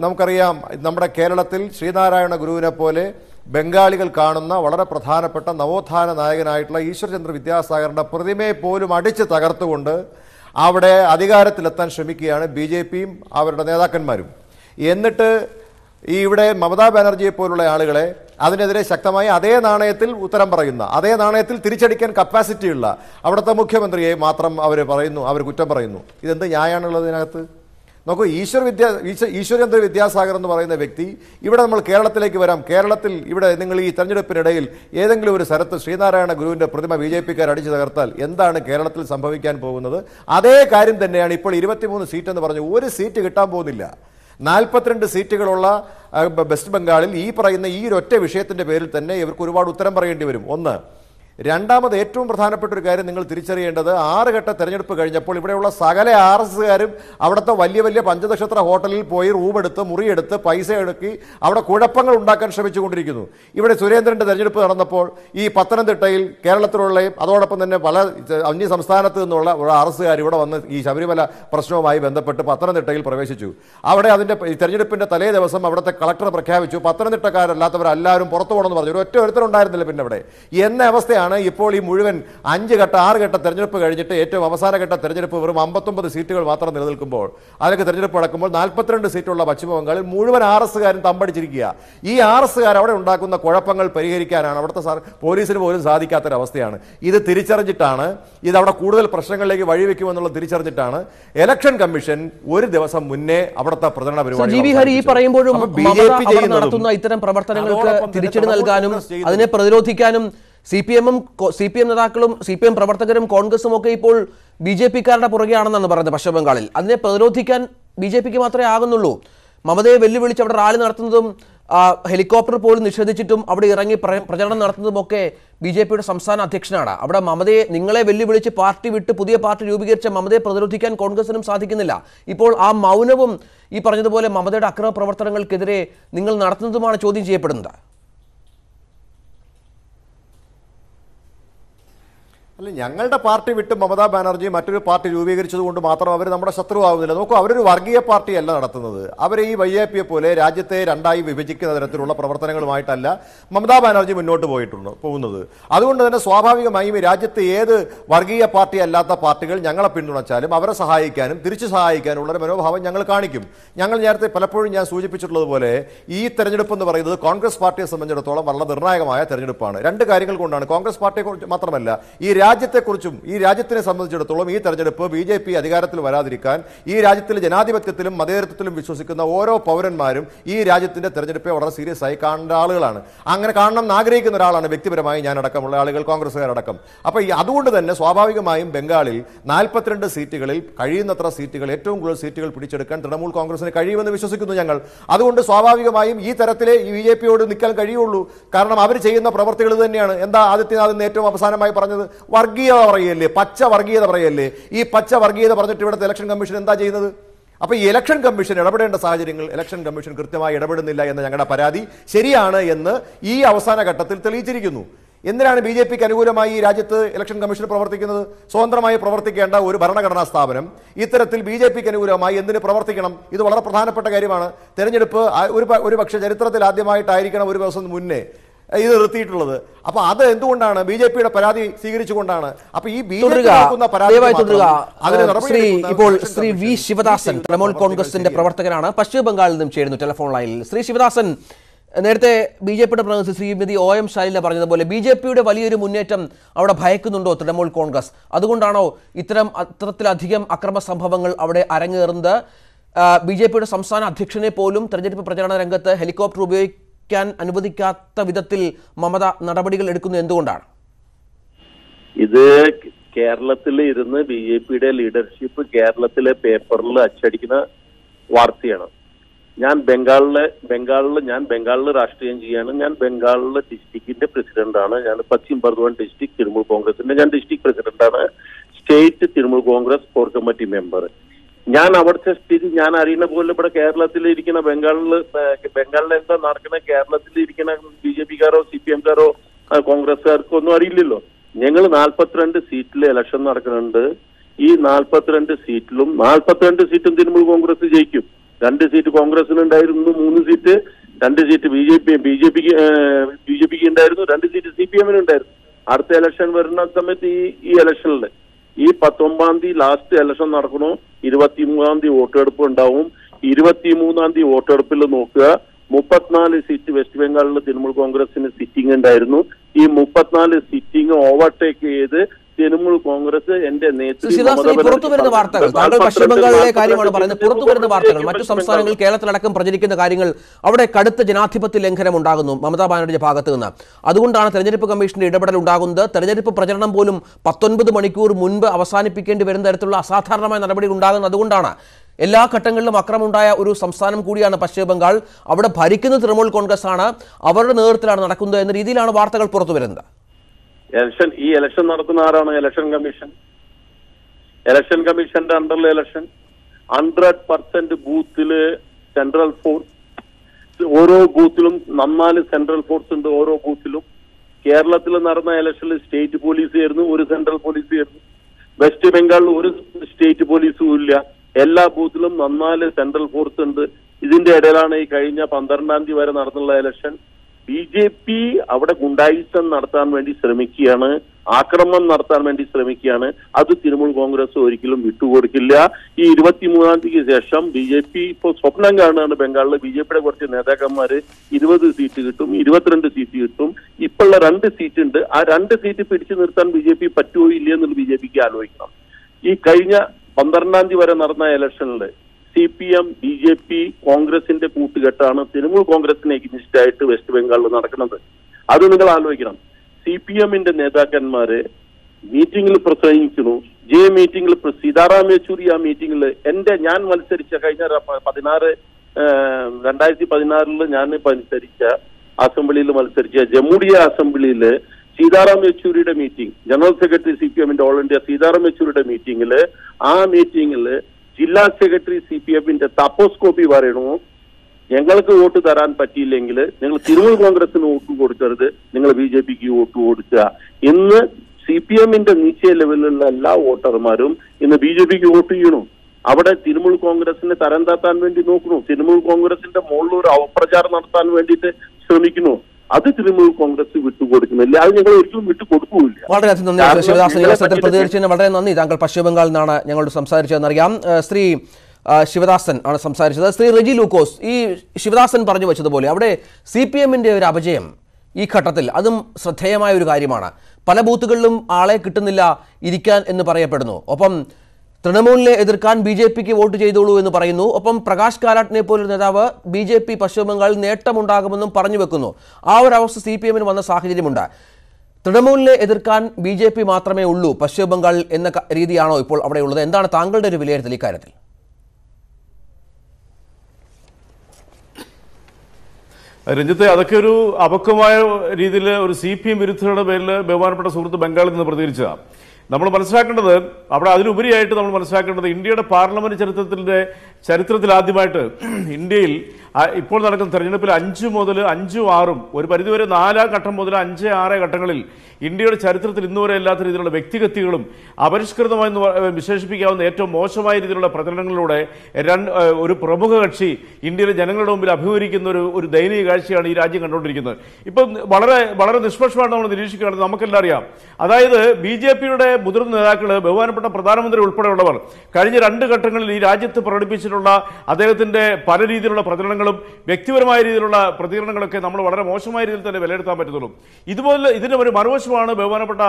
നമുക്കറിയാം നമ്മുടെ കേരളത്തിൽ ശ്രീനാരായണ ഗുരുവിനെ പോലെ ബംഗാളികൾ കാണുന്ന വളരെ പ്രധാനപ്പെട്ട നവോത്ഥാന നായകനായിട്ടുള്ള ഈശ്വർ ചന്ദ്ര വിദ്യാസാഗറിൻ്റെ പ്രതിമയെ പോലും അടിച്ച് തകർത്തുകൊണ്ട് അവിടെ അധികാരത്തിലെത്താൻ ശ്രമിക്കുകയാണ് ബി ജെ പിയും അവരുടെ നേതാക്കന്മാരും എന്നിട്ട് ഈ ഇവിടെ മമതാ ബാനർജിയെ പോലുള്ള ആളുകളെ അതിനെതിരെ ശക്തമായ അതേ നാണയത്തിൽ ഉത്തരം പറയുന്ന അതേ നാണയത്തിൽ തിരിച്ചടിക്കാൻ കപ്പാസിറ്റിയുള്ള അവിടുത്തെ മുഖ്യമന്ത്രിയെ മാത്രം അവർ പറയുന്നു അവർ കുറ്റം പറയുന്നു ഇതെന്ത് ഇതിനകത്ത് നോക്കൂ ഈശ്വർ വിദ്യ ഈശ്വരേന്ദ്ര വിദ്യാസാഗർ എന്ന് പറയുന്ന വ്യക്തി ഇവിടെ നമ്മൾ കേരളത്തിലേക്ക് വരാം കേരളത്തിൽ ഇവിടെ നിങ്ങൾ ഈ തെരഞ്ഞെടുപ്പിനിടയിൽ ഏതെങ്കിലും ഒരു സ്ഥലത്ത് ശ്രീനാരായണ ഗുരുവിൻ്റെ പ്രതിമ ബി ജെ പിക്കാരടിച്ചു തകർത്താൽ എന്താണ് കേരളത്തിൽ സംഭവിക്കാൻ പോകുന്നത് അതേ കാര്യം തന്നെയാണ് ഇപ്പോൾ ഇരുപത്തിമൂന്ന് സീറ്റ് എന്ന് പറഞ്ഞു ഒരു സീറ്റ് കിട്ടാൻ പോകുന്നില്ല നാൽപ്പത്തിരണ്ട് സീറ്റുകളുള്ള വെസ്റ്റ് ബംഗാളിൽ ഈ പറയുന്ന ഈ ഒരൊറ്റ വിഷയത്തിൻ്റെ പേരിൽ തന്നെ ഇവർക്ക് ഒരുപാട് ഉത്തരം പറയേണ്ടി വരും ഒന്ന് രണ്ടാമത് ഏറ്റവും പ്രധാനപ്പെട്ട ഒരു കാര്യം നിങ്ങൾ തിരിച്ചറിയേണ്ടത് ആറ് ഘട്ട തെരഞ്ഞെടുപ്പ് കഴിഞ്ഞപ്പോൾ ഇവിടെയുള്ള സകല ആർ എസ്സുകാരും അവിടുത്തെ വലിയ വലിയ പഞ്ചനക്ഷത്ര ഹോട്ടലിൽ പോയി റൂമെടുത്ത് മുറിയെടുത്ത് പൈസ എടുക്കി അവിടെ കുഴപ്പങ്ങൾ ഉണ്ടാക്കാൻ ശ്രമിച്ചുകൊണ്ടിരിക്കുന്നു ഇവിടെ സുരേന്ദ്രൻ്റെ തെരഞ്ഞെടുപ്പ് നടന്നപ്പോൾ ഈ പത്തനംതിട്ടയിൽ കേരളത്തിലുള്ളയും അതോടൊപ്പം തന്നെ പല അന്യ സംസ്ഥാനത്ത് നിന്നുള്ള ആർ എസ് എസ്സുകാർ ഇവിടെ വന്ന് ഈ ശബരിമല പ്രശ്നവുമായി ബന്ധപ്പെട്ട് പത്തനംതിട്ടയിൽ പ്രവേശിച്ചു അവിടെ അതിൻ്റെ തെരഞ്ഞെടുപ്പിൻ്റെ തലേ ദിവസം അവിടുത്തെ കളക്ടർ പ്രഖ്യാപിച്ചു പത്തനംതിട്ടക്കാരല്ലാത്തവരെല്ലാവരും പുറത്തു പോകണമെന്ന് പറഞ്ഞു ഒരു ഒറ്റ ഒരുത്തരുണ്ടായിരുന്നില്ല പിന്നെ അവിടെ എന്ന അവസ്ഥയാണ് ഇതാണ് ഇപ്പോൾ ഈ മുഴുവൻ അഞ്ച് ഘട്ട ആറ് ഘട്ട തെരഞ്ഞെടുപ്പ് കഴിഞ്ഞിട്ട് ഏറ്റവും അവസാന ഘട്ട തെരഞ്ഞെടുപ്പ് വെറും അമ്പത്തൊമ്പത് സീറ്റുകൾ മാത്രം നിലനിൽക്കുമ്പോൾ അതൊക്കെ തെരഞ്ഞെടുപ്പ് നടക്കുമ്പോൾ നാൽപ്പത്തിരണ്ട് സീറ്റുള്ള പശ്ചിമ ബംഗാളിൽ മുഴുവൻ ആർ എസ്സുകാരും തമ്പടിച്ചിരിക്കുക ഈ ആർ എസ്സുകാർ അവിടെ ഉണ്ടാക്കുന്ന കുഴപ്പങ്ങൾ പരിഹരിക്കാനാണ് അവിടുത്തെ പോലീസിന് പോലും സാധിക്കാത്തൊരവസ്ഥയാണ് ഇത് തിരിച്ചറിഞ്ഞിട്ടാണ് ഇത് അവിടെ കൂടുതൽ പ്രശ്നങ്ങളിലേക്ക് വഴിവെക്കുമെന്നുള്ളത് തിരിച്ചറിഞ്ഞിട്ടാണ് ഇലക്ഷൻ കമ്മീഷൻ ഒരു ദിവസം മുന്നേ അവിടുത്തെ പ്രചരണ പരിപാടി ഈ പറയുമ്പോഴും നടത്തുന്ന ഇത്തരം പ്രവർത്തനങ്ങൾക്ക് തിരിച്ചടി നൽകാനും അതിനെ പ്രതിരോധിക്കാനും സി പി എമ്മും സി പി എം നേതാക്കളും സി പി എം പ്രവർത്തകരും കോൺഗ്രസും ഒക്കെ ഇപ്പോൾ ബി ജെ പിക്കാരുടെ പുറകെയാണെന്നാണ് പറയുന്നത് പശ്ചിമ ബംഗാളിൽ അതിനെ പ്രതിരോധിക്കാൻ ബി ജെ പിക്ക് മാത്രമേ ആകുന്നുള്ളൂ മമതയെ വെല്ലുവിളിച്ച് അവിടെ റാലി നടത്തുന്നതും ഹെലികോപ്റ്റർ പോലും നിഷേധിച്ചിട്ടും അവിടെ ഇറങ്ങി പ്രചരണം നടത്തുന്നതുമൊക്കെ ബി ജെ പിയുടെ സംസ്ഥാന അധ്യക്ഷനാണ് അവിടെ മമതയെ നിങ്ങളെ വെല്ലുവിളിച്ച് പാർട്ടി വിട്ട് പുതിയ പാർട്ടി രൂപീകരിച്ച മമതയെ പ്രതിരോധിക്കാൻ കോൺഗ്രസിനും സാധിക്കുന്നില്ല ഇപ്പോൾ ആ മൗനവും ഈ പറഞ്ഞതുപോലെ മമതയുടെ അക്രമ പ്രവർത്തനങ്ങൾക്കെതിരെ നിങ്ങൾ നടത്തുന്നതുമാണ് ചോദ്യം ചെയ്യപ്പെടുന്നത് അല്ല ഞങ്ങളുടെ പാർട്ടി വിട്ട് മമതാ ബാനർജി മറ്റൊരു പാർട്ടി രൂപീകരിച്ചത് കൊണ്ട് മാത്രം അവർ നമ്മുടെ ശത്രു ആവുന്നില്ല നോക്കൂ അവരൊരു വർഗീയ പാർട്ടിയല്ല നടത്തുന്നത് അവർ ഈ വൈ എ പിയെ പോലെ രാജ്യത്തെ രണ്ടായി വിഭജിക്കുന്ന തരത്തിലുള്ള പ്രവർത്തനങ്ങളുമായിട്ടല്ല മമതാ ബാനർജി മുന്നോട്ട് പോയിട്ടുണ്ട് പോകുന്നത് അതുകൊണ്ട് തന്നെ സ്വാഭാവികമായും രാജ്യത്തെ ഏത് വർഗീയ പാർട്ടി അല്ലാത്ത പാർട്ടികൾ ഞങ്ങളെ പിന്തുണച്ചാലും അവരെ സഹായിക്കാനും തിരിച്ചു സഹായിക്കാനുള്ള ഒരു മനോഭാവം ഞങ്ങൾ കാണിക്കും ഞങ്ങൾ നേരത്തെ പലപ്പോഴും ഞാൻ സൂചിപ്പിച്ചിട്ടുള്ളതുപോലെ ഈ തെരഞ്ഞെടുപ്പ് എന്ന് പറയുന്നത് കോൺഗ്രസ് പാർട്ടിയെ സംബന്ധിച്ചിടത്തോളം വളരെ നിർണായകമായ തെരഞ്ഞെടുപ്പാണ് രണ്ട് കാര്യങ്ങൾ കൊണ്ടാണ് കോൺഗ്രസ് പാർട്ടിയെ മാത്രമല്ല ഈ രാജ്യത്തെക്കുറിച്ചും ഈ രാജ്യത്തിനെ സംബന്ധിച്ചിടത്തോളം ഈ തെരഞ്ഞെടുപ്പ് ബി ജെ പി അധികാരത്തിൽ വരാതിരിക്കാൻ ഈ രാജ്യത്തിലെ ജനാധിപത്യത്തിലും മതേതരത്വത്തിലും വിശ്വസിക്കുന്ന ഓരോ പൗരന്മാരും ഈ രാജ്യത്തിന്റെ തെരഞ്ഞെടുപ്പെ വളരെ സീരിയസ് ആയി കാണേണ്ട ആളുകളാണ് അങ്ങനെ കാണണം എന്ന് ആഗ്രഹിക്കുന്ന ഒരാളാണ് വ്യക്തിപരമായി ഞാൻ അടക്കമുള്ള ആളുകൾ കോൺഗ്രസ്സുകാരടക്കം അപ്പോൾ ഈ അതുകൊണ്ട് തന്നെ സ്വാഭാവികമായും ബംഗാളിൽ നാൽപ്പത്തിരണ്ട് സീറ്റുകളിൽ കഴിയുന്നത്ര സീറ്റുകൾ ഏറ്റവും കൂടുതൽ സീറ്റുകൾ പിടിച്ചെടുക്കാൻ തൃണമൂൽ കോൺഗ്രസിന് കഴിയുമെന്ന് വിശ്വസിക്കുന്നു ഞങ്ങൾ അതുകൊണ്ട് സ്വാഭാവികമായും ഈ തരത്തിലെ ബി ജെ പിയോട് നിൽക്കാൻ കഴിയുള്ളൂ കാരണം അവർ ചെയ്യുന്ന പ്രവർത്തികൾ തന്നെയാണ് എന്താ ആദിത്യനാഥ് ഏറ്റവും അവസാനമായി പറഞ്ഞത് വർഗീയത പറയല്ലേ പച്ച വർഗീയത പറയല്ലേ ഈ പച്ച വർഗീയത പറഞ്ഞിട്ട് ഇവിടുത്തെ ഇലക്ഷൻ കമ്മീഷൻ എന്താ ചെയ്യുന്നത് അപ്പോൾ ഈ ഇലക്ഷൻ കമ്മീഷൻ ഇടപെടേണ്ട സാഹചര്യങ്ങൾ ഇലക്ഷൻ കമ്മീഷൻ കൃത്യമായി ഇടപെടുന്നില്ല എന്ന ഞങ്ങളുടെ പരാതി ശരിയാണ് എന്ന് ഈ അവസാന ഘട്ടത്തിൽ തെളിയിച്ചിരിക്കുന്നു എന്തിനാണ് ബി ജെ പിക്ക് അനുകൂലമായി ഈ രാജ്യത്ത് ഇലക്ഷൻ കമ്മീഷൻ പ്രവർത്തിക്കുന്നത് സ്വതന്ത്രമായി പ്രവർത്തിക്കേണ്ട ഒരു ഭരണഘടനാ സ്ഥാപനം ഇത്തരത്തിൽ ബി ജെ പിക്ക് അനുകൂലമായി എന്തിന് പ്രവർത്തിക്കണം ഇത് വളരെ പ്രധാനപ്പെട്ട കാര്യമാണ് തെരഞ്ഞെടുപ്പ് ഒരു ഒരു പക്ഷേ ചരിത്രത്തിൽ ആദ്യമായിട്ടായിരിക്കണം ഒരു ദിവസം മുന്നേ ഇത് നിർത്തിയിട്ടുള്ളത് അപ്പൊ അത് എന്തുകൊണ്ടാണ് ബി ജെ പിയുടെ പരാതി സ്വീകരിച്ചുകൊണ്ടാണ് അപ്പൊ ഈ ബി ജെ ഇപ്പോൾ ശ്രീ വി ശിവദാസൻ തൃണമൂൽ കോൺഗ്രസിന്റെ പ്രവർത്തകനാണ് പശ്ചിമ ബംഗാളിൽ നിന്നും ചേരുന്നു ടെലിഫോൺ ലൈനിൽ ശ്രീ ശിവദാസൻ നേരത്തെ ബി ജെ പിയുടെ പ്രതിനിധി ശ്രീമതി ഒ എം ശാലിന്റെ പറഞ്ഞതുപോലെ ബി ജെ പിയുടെ വലിയൊരു മുന്നേറ്റം അവിടെ ഭയക്കുന്നുണ്ടോ തൃണമൂൽ കോൺഗ്രസ് അതുകൊണ്ടാണോ ഇത്തരം അത്രത്തിലധികം അക്രമ സംഭവങ്ങൾ അവിടെ അരങ്ങേറുന്നത് ബി ജെ പിയുടെ സംസ്ഥാന അധ്യക്ഷനെ പോലും തെരഞ്ഞെടുപ്പ് പ്രചാരണ രംഗത്ത് ഹെലികോപ്റ്റർ ഉപയോഗിക്കും പ്രവർത്തിക്കാൻ അനുവദിക്കാത്ത വിധത്തിൽ മമത നടപടികൾ എടുക്കുന്നത് എന്തുകൊണ്ടാണ് ഇത് കേരളത്തിൽ ഇരുന്ന് ബി ജെ പിയുടെ ലീഡർഷിപ്പ് കേരളത്തിലെ പേപ്പറിൽ അച്ചടിക്കുന്ന വാർത്തയാണ് ഞാൻ ബംഗാളിലെ ബംഗാളിൽ ഞാൻ ബംഗാളിൽ രാഷ്ട്രീയം ചെയ്യാണ് ഞാൻ ബംഗാളിലെ ഡിസ്ട്രിക്റ്റിന്റെ പ്രസിഡന്റാണ് ഞാൻ പശ്ചിമ ബർദ്വാൻ ഡിസ്ട്രിക്ട് തൃണമൂൽ കോൺഗ്രസിന്റെ ഞാൻ ഡിസ്ട്രിക്ട് പ്രസിഡന്റാണ് state Trinamool Congress core committee member ഞാൻ അവിടുത്തെ സ്ഥിതി ഞാൻ അറിയുന്ന പോലെ ഇവിടെ കേരളത്തിൽ ഇരിക്കുന്ന ബംഗാളിൽ ബംഗാളിൽ എന്താ നടക്കുന്ന കേരളത്തിൽ ഇരിക്കുന്ന ബി ജെ പിക്കാരോ സി പി എംകാരോ കോൺഗ്രസ്സുകാർക്കോ ഒന്നും അറിയില്ലല്ലോ ഞങ്ങൾ നാൽപ്പത്തിരണ്ട് സീറ്റിൽ ഇലക്ഷൻ നടക്കുന്നുണ്ട് ഈ നാൽപ്പത്തിരണ്ട് സീറ്റിലും നാൽപ്പത്തിരണ്ട് സീറ്റും തിരുമ്പോൾ കോൺഗ്രസ് ജയിക്കും രണ്ട് സീറ്റ് കോൺഗ്രസിന് ഉണ്ടായിരുന്നു മൂന്ന് സീറ്റ് രണ്ട് seat B J P B J പിക്ക് ബി ജെ പിക്ക് ഉണ്ടായിരുന്നു രണ്ട് സീറ്റ് സി പി എമ്മിന് ഉണ്ടായിരുന്നു അടുത്ത ഇലക്ഷൻ വരുന്ന സമയത്ത് ഈ ഈ ഇലക്ഷനിൽ ഈ പത്തൊമ്പതാം തീയതി ലാസ്റ്റ് ഇലക്ഷൻ നടക്കണോ ഇരുപത്തിമൂന്നാം തീയതി വോട്ടെടുപ്പ് ഉണ്ടാവും ഇരുപത്തിമൂന്നാം തീയതി വോട്ടെടുപ്പിൽ നോക്കുക മുപ്പത്തിനാല് സീറ്റ് വെസ്റ്റ് ബംഗാളിൽ തൃണമൂൽ കോൺഗ്രസിന് സിറ്റിംഗ് ഉണ്ടായിരുന്നു ഈ മുപ്പത്തിനാല് സിറ്റിംഗ് ഓവർടേക്ക് ചെയ്ത് തൃണമൂൽ കോൺഗ്രസ് എന്റെ നേതൃത്വം വാർത്തകൾ താങ്കൾ പശ്ചിമ ബംഗാളിലെ കാര്യമാണ് പറയുന്നത് പുറത്തു വരുന്ന വാർത്തകൾ മറ്റു സംസ്ഥാനങ്ങൾ കേരളത്തിലടക്കം പ്രചരിക്കുന്ന കാര്യങ്ങൾ അവിടെ കടുത്ത ജനാധിപത്യ ലംഘനം ഉണ്ടാകുന്നു മമതാ ബാനർജി ഭാഗത്ത് നിന്ന് അതുകൊണ്ടാണ് തെരഞ്ഞെടുപ്പ് കമ്മീഷന്റെ ഇടപെടൽ ഉണ്ടാകുന്നത് തെരഞ്ഞെടുപ്പ് പ്രചരണം പോലും പത്തൊൻപത് മണിക്കൂർ മുൻപ് അവസാനിപ്പിക്കേണ്ടി വരുന്ന തരത്തിലുള്ള അസാധാരണമായ നടപടികൾ ഉണ്ടാകുന്നത് അതുകൊണ്ടാണ് എല്ലാ ഘട്ടങ്ങളിലും അക്രമമുണ്ടായ ഒരു സംസ്ഥാനം കൂടിയാണ് പശ്ചിമ ബംഗാൾ അവിടെ ഭരിക്കുന്ന തൃണമൂൽ കോൺഗ്രസ് ആണ് അവരുടെ നേതൃത്വത്തിലാണ് നടക്കുന്നത് എന്ന രീതിയിലാണ് വാർത്തകൾ പുറത്തു വരുന്നത് എലക്ഷൻ ഈ എലക്ഷൻ നടത്തുന്ന ആരാണ് എലക്ഷൻ കമ്മീഷൻ എലക്ഷൻ കമ്മീഷന്റെ അണ്ടറിൽ ഇലക്ഷൻ ഹൺഡ്രഡ് പെർസെന്റ് ബൂത്തില് സെൻട്രൽ ഫോഴ്സ് ഓരോ ബൂത്തിലും നന്നാല് സെൻട്രൽ ഫോഴ്സ് ഉണ്ട് ഓരോ ബൂത്തിലും കേരളത്തിൽ നടന്ന ഇലക്ഷനിൽ സ്റ്റേറ്റ് പോലീസ് ആയിരുന്നു ഒരു സെൻട്രൽ പോലീസ് ആയിരുന്നു വെസ്റ്റ് ബംഗാളിൽ ഒരു സ്റ്റേറ്റ് പോലീസും ഇല്ല എല്ലാ ബൂത്തിലും നന്നാല് സെൻട്രൽ ഫോഴ്സ് ഉണ്ട് ഇതിന്റെ ഇടയിലാണ് ഈ കഴിഞ്ഞ പന്ത്രണ്ടാം തീയതി വരെ നടന്നുള്ള ഇലക്ഷൻ ബി ജെ പി അവിടെ ഗുണ്ടായിത്തം നടത്താൻ വേണ്ടി ശ്രമിക്കുകയാണ് ആക്രമണം നടത്താൻ വേണ്ടി ശ്രമിക്കുകയാണ് അത് തൃണമൂൽ കോൺഗ്രസ് ഒരിക്കലും വിട്ടുകൊടുക്കില്ല ഈ ഇരുപത്തിമൂന്നാം തീയതിക്ക് ശേഷം ബി ജെ പി ഇപ്പോൾ സ്വപ്നം കാണുകയാണ് ബംഗാളിൽ ബി ജെ പിയുടെ കുറച്ച് നേതാക്കന്മാർ ഇരുപത് സീറ്റ് കിട്ടും ഇരുപത്തിരണ്ട് സീറ്റ് കിട്ടും ഉള്ള രണ്ട് സീറ്റ് ഉണ്ട് ആ രണ്ട് സീറ്റ് പിടിച്ചു നിർത്താൻ ബി ജെ പി പറ്റുമോ ഇല്ലയെന്നുള്ള എന്നുള്ള ബി ജെ പിക്ക് ആലോചിക്കണം ഈ കഴിഞ്ഞ പന്ത്രണ്ടാം തീയതി വരെ നടന്ന ഇലക്ഷനിൽ C P M B J P കോൺഗ്രസിന്റെ കൂട്ടുകെട്ടാണ് തൃണമൂൽ കോൺഗ്രസിനെ എഗ്നിസ്റ്റ് വെസ്റ്റ് ബംഗാളിൽ നടക്കുന്നത് അത് നിങ്ങൾ ആലോചിക്കണം സി പി എമ്മിന്റെ നേതാക്കന്മാര് മീറ്റിംഗിൽ പ്രസംഗിക്കുന്നു ജെ മീറ്റിംഗിൽ സീതാറാം യെച്ചൂരി ആ മീറ്റിംഗിൽ എന്റെ ഞാൻ മത്സരിച്ച കഴിഞ്ഞ പതിനാറ് രണ്ടായിരത്തി പതിനാറിൽ ഞാൻ മത്സരിച്ച അസംബ്ലിയിൽ മത്സരിച്ച ജമ്മുഡിയ അസംബ്ലിയിൽ സീതാറാം യെച്ചൂരിയുടെ meeting general secretary C P എമ്മിന്റെ ഓൾ ഇന്ത്യ സീതാറാം യെച്ചൂരിയുടെ മീറ്റിംഗിൽ ആ മീറ്റിംഗിൽ ജില്ലാ സെക്രട്ടറി സി പി എഫിന്റെ തപ്പോസ്കോപ്പി കോപ്പി ഞങ്ങൾക്ക് വോട്ട് തരാൻ പറ്റിയില്ലെങ്കിൽ നിങ്ങൾ തൃണമൂൽ കോൺഗ്രസിന് വോട്ട് കൊടുക്കരുത് നിങ്ങൾ ബി ജെ പിക്ക് വോട്ട് കൊടുക്കുക ഇന്ന് സി പി എമ്മിന്റെ നിശ്ചയ ലെവലിലുള്ള എല്ലാ വോട്ടർമാരും ഇന്ന് ബി ജെ പിക്ക് വോട്ട് ചെയ്യണു അവിടെ തൃണമൂൽ കോൺഗ്രസിനെ തരം താത്താൻ വേണ്ടി നോക്കണു തിരുമുൽ കോൺഗ്രസിന്റെ മുകളിൽ ഒരു അവപ്രചാരം നടത്താൻ വേണ്ടിയിട്ട് ശ്രമിക്കുന്നു അത് തൃണമൂൽ കോൺഗ്രസ് വിട്ടുകൊടുക്കുന്നില്ല അത് ഞങ്ങൾ ഒരിക്കലും വിട്ടുകൊടുക്കുമില്ല വളരെയധികം നന്ദി ശിവദാസൻ ഈ അവസരത്തിൽ പ്രതികരിച്ചതിന് വളരെ നന്ദി താങ്കൾ പശ്ചിമ ബംഗാളിൽ നിന്നാണ് ഞങ്ങളോട് അറിയാം ശ്രീ ശിവദാസൻ ആണ് സംസാരിച്ചത് ശ്രീ റെജി ലൂക്കോസ് ഈ ശിവദാസൻ പറഞ്ഞു വെച്ചതുപോലെ അവിടെ സി പി എമ്മിൻ്റെ ഒരു അപജയം ഈ ഘട്ടത്തിൽ അതും ശ്രദ്ധേയമായ ഒരു കാര്യമാണ് പല ബൂത്തുകളിലും ആളെ കിട്ടുന്നില്ല ഇരിക്കാൻ എന്ന് പറയപ്പെടുന്നു ഒപ്പം തൃണമൂലിനെ എതിർക്കാൻ ബി ജെ പിക്ക് വോട്ട് ചെയ്തോളൂ എന്ന് പറയുന്നു ഒപ്പം പ്രകാശ് കാരാട്ടിനെ പോലൊരു നേതാവ് ബി ജെ പി പശ്ചിമബംഗാളിൽ നേട്ടമുണ്ടാകുമെന്നും പറഞ്ഞു വെക്കുന്നു ആ ഒരു അവസ്ഥ സി പി എമ്മിന് വന്ന സാഹചര്യമുണ്ട് തൃണമൂലിനെ എതിർക്കാൻ ബി ജെ പി മാത്രമേ ഉള്ളൂ പശ്ചിമബംഗാൾ എന്ന രീതിയാണോ ഇപ്പോൾ അവിടെ ഉള്ളത് എന്താണ് താങ്കളുടെ ഒരു വിലയിരുത്തൽ ഇക്കാര്യത്തിൽ രഞ്ജിത്തെ അതൊക്കെ ഒരു അപക്വമായ രീതിയിൽ ഒരു സി പി എം വിരുദ്ധരുടെ പേരിൽ ബഹുമാനപ്പെട്ട സുഹൃത്ത് ബംഗാളിൽ നിന്ന് പ്രതികരിച്ചതാണ് നമ്മൾ മനസ്സിലാക്കേണ്ടത് അവിടെ അതിലുപരിയായിട്ട് നമ്മൾ മനസ്സിലാക്കേണ്ടത് ഇന്ത്യയുടെ പാർലമെന്റ് ചരിത്രത്തിൻ്റെ ചരിത്രത്തിൽ ആദ്യമായിട്ട് ഇന്ത്യയിൽ ഇപ്പോൾ നടക്കുന്ന തെരഞ്ഞെടുപ്പിൽ അഞ്ച് മുതൽ അഞ്ചും ആറും ഒരു പരിധിവരെ നാലാം ഘട്ടം മുതൽ അഞ്ച് ആറ് ഘട്ടങ്ങളിൽ ഇന്ത്യയുടെ ചരിത്രത്തിൽ ഇന്നുവരെ ഇല്ലാത്ത രീതിയിലുള്ള വ്യക്തിഗതികളും അപരിഷ്കൃതമായി വിശേഷിപ്പിക്കാവുന്ന ഏറ്റവും മോശമായ രീതിയിലുള്ള പ്രചരണങ്ങളിലൂടെ രണ്ട് ഒരു പ്രമുഖ കക്ഷി ഇന്ത്യയിലെ ജനങ്ങളുടെ മുമ്പിൽ അഭിമുഖീകരിക്കുന്ന ഒരു ഒരു ദയനീയ കാഴ്ചയാണ് ഈ രാജ്യം കണ്ടുകൊണ്ടിരിക്കുന്നത് ഇപ്പോൾ വളരെ വളരെ നിഷ്പക്ഷമാണ് നമ്മൾ നിരീക്ഷിക്കുകയാണ് നമുക്കെല്ലാം അറിയാം അതായത് ബി ജെ പിയുടെ മുതിർന്ന നേതാക്കൾ ബഹുമാനപ്പെട്ട പ്രധാനമന്ത്രി ഉൾപ്പെടെയുള്ളവർ കഴിഞ്ഞ രണ്ട് ഘട്ടങ്ങളിൽ ഈ രാജ്യത്ത് പ്രകടിപ്പിച്ചിട്ടുള്ള അദ്ദേഹത്തിന്റെ പല രീതിയിലുള്ള പ്രചരണങ്ങൾ പ്രതികരണങ്ങളും വ്യക്തിപരമായ രീതിയിലുള്ള പ്രതികരണങ്ങളൊക്കെ നമ്മൾ വളരെ മോശമായ രീതിയിൽ തന്നെ വിലയിരുത്താൻ പറ്റത്തുള്ളൂ ഇതുപോലെ ഇതിൻ്റെ ഒരു മറുവശമാണ് ബഹുമാനപ്പെട്ട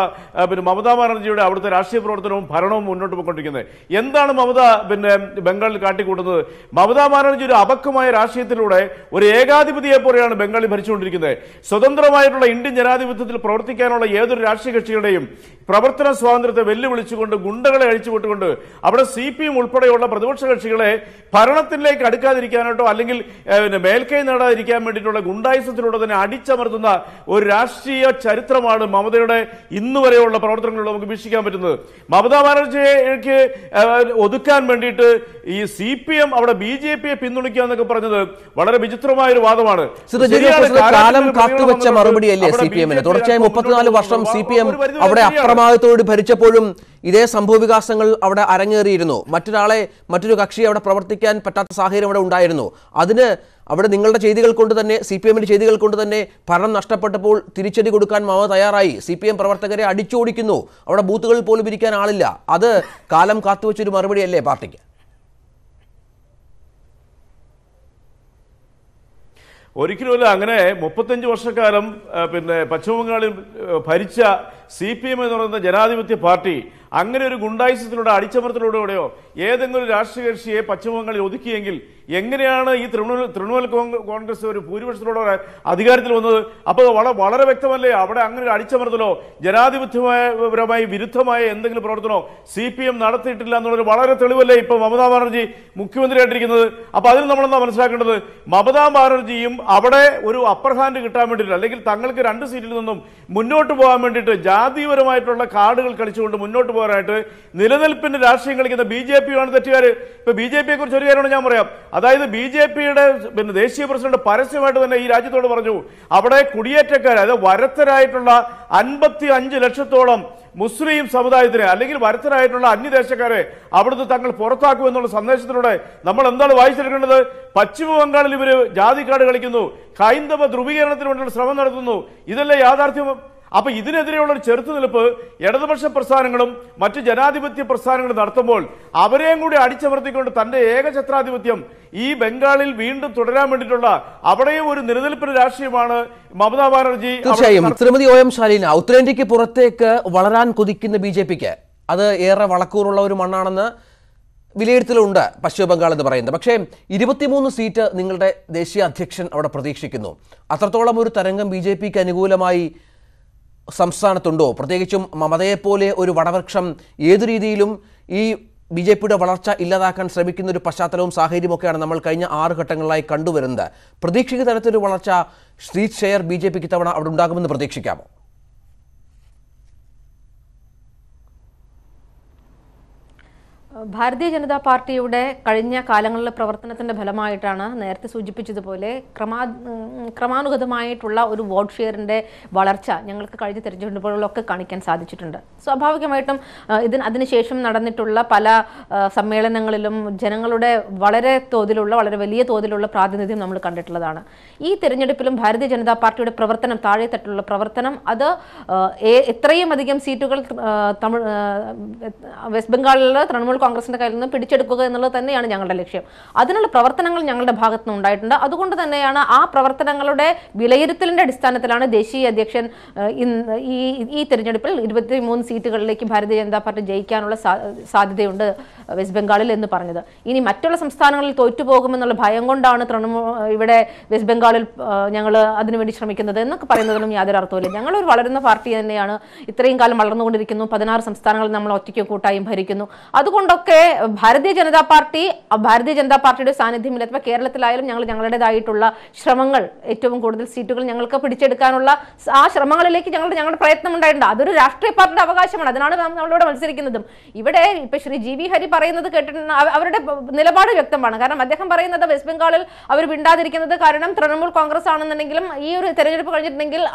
പിന്നെ മമതാ ബാനർജിയുടെ അവിടുത്തെ രാഷ്ട്രീയ പ്രവർത്തനവും ഭരണവും മുന്നോട്ട് പോയിക്കൊണ്ടിരിക്കുന്നത് എന്താണ് മമത പിന്നെ ബംഗാളിൽ കാട്ടിക്കൂട്ടുന്നത് മമതാ ബാനർജി ഒരു അപക്വമായ രാഷ്ട്രീയത്തിലൂടെ ഒരു ഏകാധിപതിയെ പോലെയാണ് ബംഗാളിൽ ഭരിച്ചുകൊണ്ടിരിക്കുന്നത് സ്വതന്ത്രമായിട്ടുള്ള ഇന്ത്യൻ ജനാധിപത്യത്തിൽ പ്രവർത്തിക്കാനുള്ള ഏതൊരു രാഷ്ട്രീയ കക്ഷികളുടെയും പ്രവർത്തന സ്വാതന്ത്ര്യത്തെ വെല്ലുവിളിച്ചുകൊണ്ട് ഗുണ്ടകളെ അഴിച്ചുവിട്ടുകൊണ്ട് അവിടെ സി പി എം ഉൾപ്പെടെയുള്ള പ്രതിപക്ഷ കക്ഷികളെ ഭരണത്തിലേക്ക് അടുക്കാതിരിക്കാനായിട്ടോ അല്ലെങ്കിൽ പിന്നെ മേൽക്കൈ നേടാതിരിക്കാൻ വേണ്ടിയിട്ടുള്ള ഗുണ്ടായുസത്തിലൂടെ തന്നെ അടിച്ചമർത്തുന്ന ഒരു രാഷ്ട്രീയ ചരിത്രമാണ് മമതയുടെ ഇന്ന് വരെയുള്ള പ്രവർത്തനങ്ങളിൽ നമുക്ക് വീക്ഷിക്കാൻ പറ്റുന്നത് മമതാ ബാനർജിക്ക് ഒതുക്കാൻ വേണ്ടിയിട്ട് ഈ സി പി എം അവിടെ ബി ജെ പിയെ പിന്തുണയ്ക്കുക എന്നൊക്കെ പറഞ്ഞത് വളരെ വിചിത്രമായ ഒരു വാദമാണ് കാലം കാത്തുവച്ച മറുപടിയല്ലേ സി പി എമ്മിന് തുടർച്ചയായി മുപ്പത്തിനാല് വർഷം സി പി എം അവിടെ അക്രമം ജനസമാഹിതത്തോട് ഭരിച്ചപ്പോഴും ഇതേ സംഭവവികാസങ്ങൾ അവിടെ അരങ്ങേറിയിരുന്നു മറ്റൊരാളെ മറ്റൊരു കക്ഷി അവിടെ പ്രവർത്തിക്കാൻ പറ്റാത്ത സാഹചര്യം അവിടെ ഉണ്ടായിരുന്നു അതിന് അവിടെ നിങ്ങളുടെ ചെയ്തികൾ കൊണ്ട് തന്നെ സി പി എമ്മിൻ്റെ ചെയ്തികൾ കൊണ്ട് തന്നെ ഭരണം നഷ്ടപ്പെട്ടപ്പോൾ തിരിച്ചടി കൊടുക്കാൻ മാവ തയ്യാറായി സി പി എം പ്രവർത്തകരെ അടിച്ചോടിക്കുന്നു അവിടെ ബൂത്തുകളിൽ പോലും ഇരിക്കാൻ ആളില്ല അത് കാലം കാത്തുവെച്ചൊരു അല്ലേ പാർട്ടിക്ക് അല്ല അങ്ങനെ മുപ്പത്തഞ്ച് വർഷക്കാലം പിന്നെ പശ്ചിമബംഗാളിൽ ഭരിച്ച സി പി എം എന്ന് പറയുന്ന ജനാധിപത്യ പാർട്ടി അങ്ങനെ ഒരു ഗുണ്ടായുസത്തിലൂടെ അടിച്ചമർത്തലൂടെയോ ഏതെങ്കിലും രാഷ്ട്രീയ കക്ഷിയെ പശ്ചിമബംഗാളിൽ ഒതുക്കിയെങ്കിൽ എങ്ങനെയാണ് ഈ തൃണമൂൽ തൃണമൂൽ കോൺഗ്രസ് ഒരു ഭൂരിപക്ഷത്തിലൂടെ അധികാരത്തിൽ വന്നത് അപ്പോൾ വളരെ വളരെ വ്യക്തമല്ലേ അവിടെ അങ്ങനെ ഒരു അടിച്ചമർത്തലോ ജനാധിപത്യപരമായി വിരുദ്ധമായ എന്തെങ്കിലും പ്രവർത്തനമോ സി പി എം നടത്തിയിട്ടില്ല എന്നുള്ളൊരു വളരെ തെളിവല്ലേ ഇപ്പൊ മമതാ ബാനർജി മുഖ്യമന്ത്രിയായിട്ടിരിക്കുന്നത് അപ്പോൾ അതിൽ നമ്മളെന്താ മനസ്സിലാക്കേണ്ടത് മമതാ ബാനർജിയും അവിടെ ഒരു അപ്പർ ഹാൻഡ് കിട്ടാൻ വേണ്ടിയിട്ടില്ല അല്ലെങ്കിൽ തങ്ങൾക്ക് രണ്ട് സീറ്റിൽ നിന്നും മുന്നോട്ട് പോകാൻ വേണ്ടിയിട്ട് ജാതീയപരമായിട്ടുള്ള കാർഡുകൾ കളിച്ചുകൊണ്ട് മുന്നോട്ട് പോകാനായിട്ട് നിലനിൽപ്പിന്റെ രാഷ്ട്രീയം കളിക്കുന്ന ബി ജെ പിയാണ് തെറ്റുകാർ ഇപ്പൊ ബി ജെ പിയെ കുറിച്ച് ഒരു കാര്യമാണ് ഞാൻ പറയാം അതായത് ബി ജെ പിയുടെ പിന്നെ ദേശീയ പ്രസിഡന്റ് പരസ്യമായിട്ട് തന്നെ ഈ രാജ്യത്തോട് പറഞ്ഞു അവിടെ കുടിയേറ്റക്കാർ അതായത് വരത്തരായിട്ടുള്ള അൻപത്തി അഞ്ച് ലക്ഷത്തോളം മുസ്ലിം സമുദായത്തിന് അല്ലെങ്കിൽ വരത്തരായിട്ടുള്ള അന്യദേശക്കാരെ അവിടുന്ന് തങ്ങൾ പുറത്താക്കും എന്നുള്ള സന്ദേശത്തിലൂടെ നമ്മൾ എന്താണ് വായിച്ചെടുക്കേണ്ടത് പശ്ചിമ ബംഗാളിൽ ഇവർ ജാതിക്കാട് കളിക്കുന്നു ഹൈന്ദവ ധ്രുവീകരണത്തിന് വേണ്ടിയുള്ള ശ്രമം നടത്തുന്നു ഇതല്ലേ യാഥാർത്ഥ്യം അപ്പൊ ഇതിനെതിരെയുള്ള ഒരു ചെറുത്തുനിൽപ്പ് ഇടതുപക്ഷ പ്രസ്ഥാനങ്ങളും മറ്റു ജനാധിപത്യ പ്രസ്ഥാനങ്ങളും നടത്തുമ്പോൾ അവരെയും കൂടി അടിച്ചമർത്തിക്കൊണ്ട് തന്റെ ഏകഛത്രാധിപത്യം ഈ ബംഗാളിൽ വീണ്ടും തുടരാൻ വേണ്ടിയിട്ടുള്ള അവിടെയും ഒരു നിലനിൽപ്പിന് രാഷ്ട്രീയമാണ് മമതാ ബാനർജി തീർച്ചയായും ശ്രീമതി ഒ എം ശാലീന ഉത്തരേന്ത്യക്ക് പുറത്തേക്ക് വളരാൻ കൊതിക്കുന്ന ബി ജെ പിക്ക് അത് ഏറെ വളക്കൂറുള്ള ഒരു മണ്ണാണെന്ന് വിലയിരുത്തലുണ്ട് പശ്ചിമ ബംഗാൾ എന്ന് പറയുന്നത് പക്ഷേ ഇരുപത്തിമൂന്ന് സീറ്റ് നിങ്ങളുടെ ദേശീയ അധ്യക്ഷൻ അവിടെ പ്രതീക്ഷിക്കുന്നു അത്രത്തോളം ഒരു തരംഗം ബി ജെ പിക്ക് അനുകൂലമായി സംസ്ഥാനത്തുണ്ടോ പ്രത്യേകിച്ചും മമതയെപ്പോലെ ഒരു വടവൃക്ഷം ഏതു രീതിയിലും ഈ ബി ജെ പിയുടെ വളർച്ച ഇല്ലാതാക്കാൻ ശ്രമിക്കുന്ന ഒരു പശ്ചാത്തലവും സാഹചര്യമൊക്കെയാണ് നമ്മൾ കഴിഞ്ഞ ആറ് ഘട്ടങ്ങളിലായി കണ്ടുവരുന്നത് പ്രതീക്ഷിക്കുന്ന തരത്തിലൊരു വളർച്ച സീറ്റ് ഷെയർ ബി ജെ പിക്ക് തവണ അവിടെ ഉണ്ടാകുമെന്ന് പ്രതീക്ഷിക്കാമോ ഭാരതീയ ജനതാ പാർട്ടിയുടെ കഴിഞ്ഞ കാലങ്ങളിലെ പ്രവർത്തനത്തിന്റെ ഫലമായിട്ടാണ് നേരത്തെ സൂചിപ്പിച്ചതുപോലെ ക്രമാ ക്രമാനുഗതമായിട്ടുള്ള ഒരു വോട്ട് ഷെയറിന്റെ വളർച്ച ഞങ്ങൾക്ക് കഴിഞ്ഞ തിരഞ്ഞെടുപ്പുകളിലൊക്കെ കാണിക്കാൻ സാധിച്ചിട്ടുണ്ട് സ്വാഭാവികമായിട്ടും ഇതിന് അതിനുശേഷം നടന്നിട്ടുള്ള പല സമ്മേളനങ്ങളിലും ജനങ്ങളുടെ വളരെ തോതിലുള്ള വളരെ വലിയ തോതിലുള്ള പ്രാതിനിധ്യം നമ്മൾ കണ്ടിട്ടുള്ളതാണ് ഈ തിരഞ്ഞെടുപ്പിലും ഭാരതീയ ജനതാ പാർട്ടിയുടെ പ്രവർത്തനം താഴെത്തട്ടുള്ള പ്രവർത്തനം അത് എത്രയും അധികം സീറ്റുകൾ തമിഴ് വെസ്റ്റ് ബംഗാളിലെ തൃണമൂൽ കോൺഗ്രസിന്റെ കയ്യിൽ നിന്ന് പിടിച്ചെടുക്കുക എന്നുള്ളത് തന്നെയാണ് ഞങ്ങളുടെ ലക്ഷ്യം അതിനുള്ള പ്രവർത്തനങ്ങൾ ഞങ്ങളുടെ ഭാഗത്ത് നിന്ന് ഉണ്ടായിട്ടുണ്ട് അതുകൊണ്ട് തന്നെയാണ് ആ പ്രവർത്തനങ്ങളുടെ വിലയിരുത്തലിന്റെ അടിസ്ഥാനത്തിലാണ് ദേശീയ അധ്യക്ഷൻ ഈ ഈ തെരഞ്ഞെടുപ്പിൽ ഇരുപത്തിമൂന്ന് സീറ്റുകളിലേക്ക് ഭാരതീയ ജനതാ പാർട്ടി ജയിക്കാനുള്ള സാധ്യതയുണ്ട് വെസ്റ്റ് ബംഗാളിൽ എന്ന് പറഞ്ഞത് ഇനി മറ്റുള്ള സംസ്ഥാനങ്ങളിൽ തോറ്റുപോകുമെന്നുള്ള ഭയം കൊണ്ടാണ് തൃണമൂൽ ഇവിടെ വെസ്റ്റ് ബംഗാളിൽ ഞങ്ങൾ അതിനുവേണ്ടി ശ്രമിക്കുന്നത് എന്നൊക്കെ പറയുന്നതിലും യാതൊരു അർത്ഥമില്ല ഞങ്ങളൊരു വളരുന്ന പാർട്ടി തന്നെയാണ് ഇത്രയും കാലം വളർന്നുകൊണ്ടിരിക്കുന്നു പതിനാറ് സംസ്ഥാനങ്ങളിൽ നമ്മൾ ഒറ്റയ്ക്ക് കൂട്ടായും ഭരിക്കുന്നു അതുകൊണ്ട് ഇതൊക്കെ ഭാരതീയ ജനതാ പാർട്ടി ഭാരതീയ ജനതാ പാർട്ടിയുടെ സാന്നിധ്യമില്ല അഥവാ കേരളത്തിലായാലും ഞങ്ങൾ ഞങ്ങളുടേതായിട്ടുള്ള ശ്രമങ്ങൾ ഏറ്റവും കൂടുതൽ സീറ്റുകൾ ഞങ്ങൾക്ക് പിടിച്ചെടുക്കാനുള്ള ആ ശ്രമങ്ങളിലേക്ക് ഞങ്ങളുടെ ഞങ്ങളുടെ പ്രയത്നം ഉണ്ടായിട്ടുണ്ട് അതൊരു രാഷ്ട്രീയ പാർട്ടിയുടെ അവകാശമാണ് അതിനാണ് നമ്മളിവിടെ മത്സരിക്കുന്നതും ഇവിടെ ഇപ്പൊ ശ്രീ ജി വി ഹരി പറയുന്നത് കേട്ടിട്ടുണ്ട് അവരുടെ നിലപാട് വ്യക്തമാണ് കാരണം അദ്ദേഹം പറയുന്നത് വെസ്റ്റ് ബംഗാളിൽ അവർ വിണ്ടാതിരിക്കുന്നത് കാരണം തൃണമൂൽ കോൺഗ്രസ് ആണെന്നുണ്ടെങ്കിലും ഈ ഒരു തെരഞ്ഞെടുപ്പ് കഴിഞ്ഞിട്ടുണ്ടെങ്കിൽ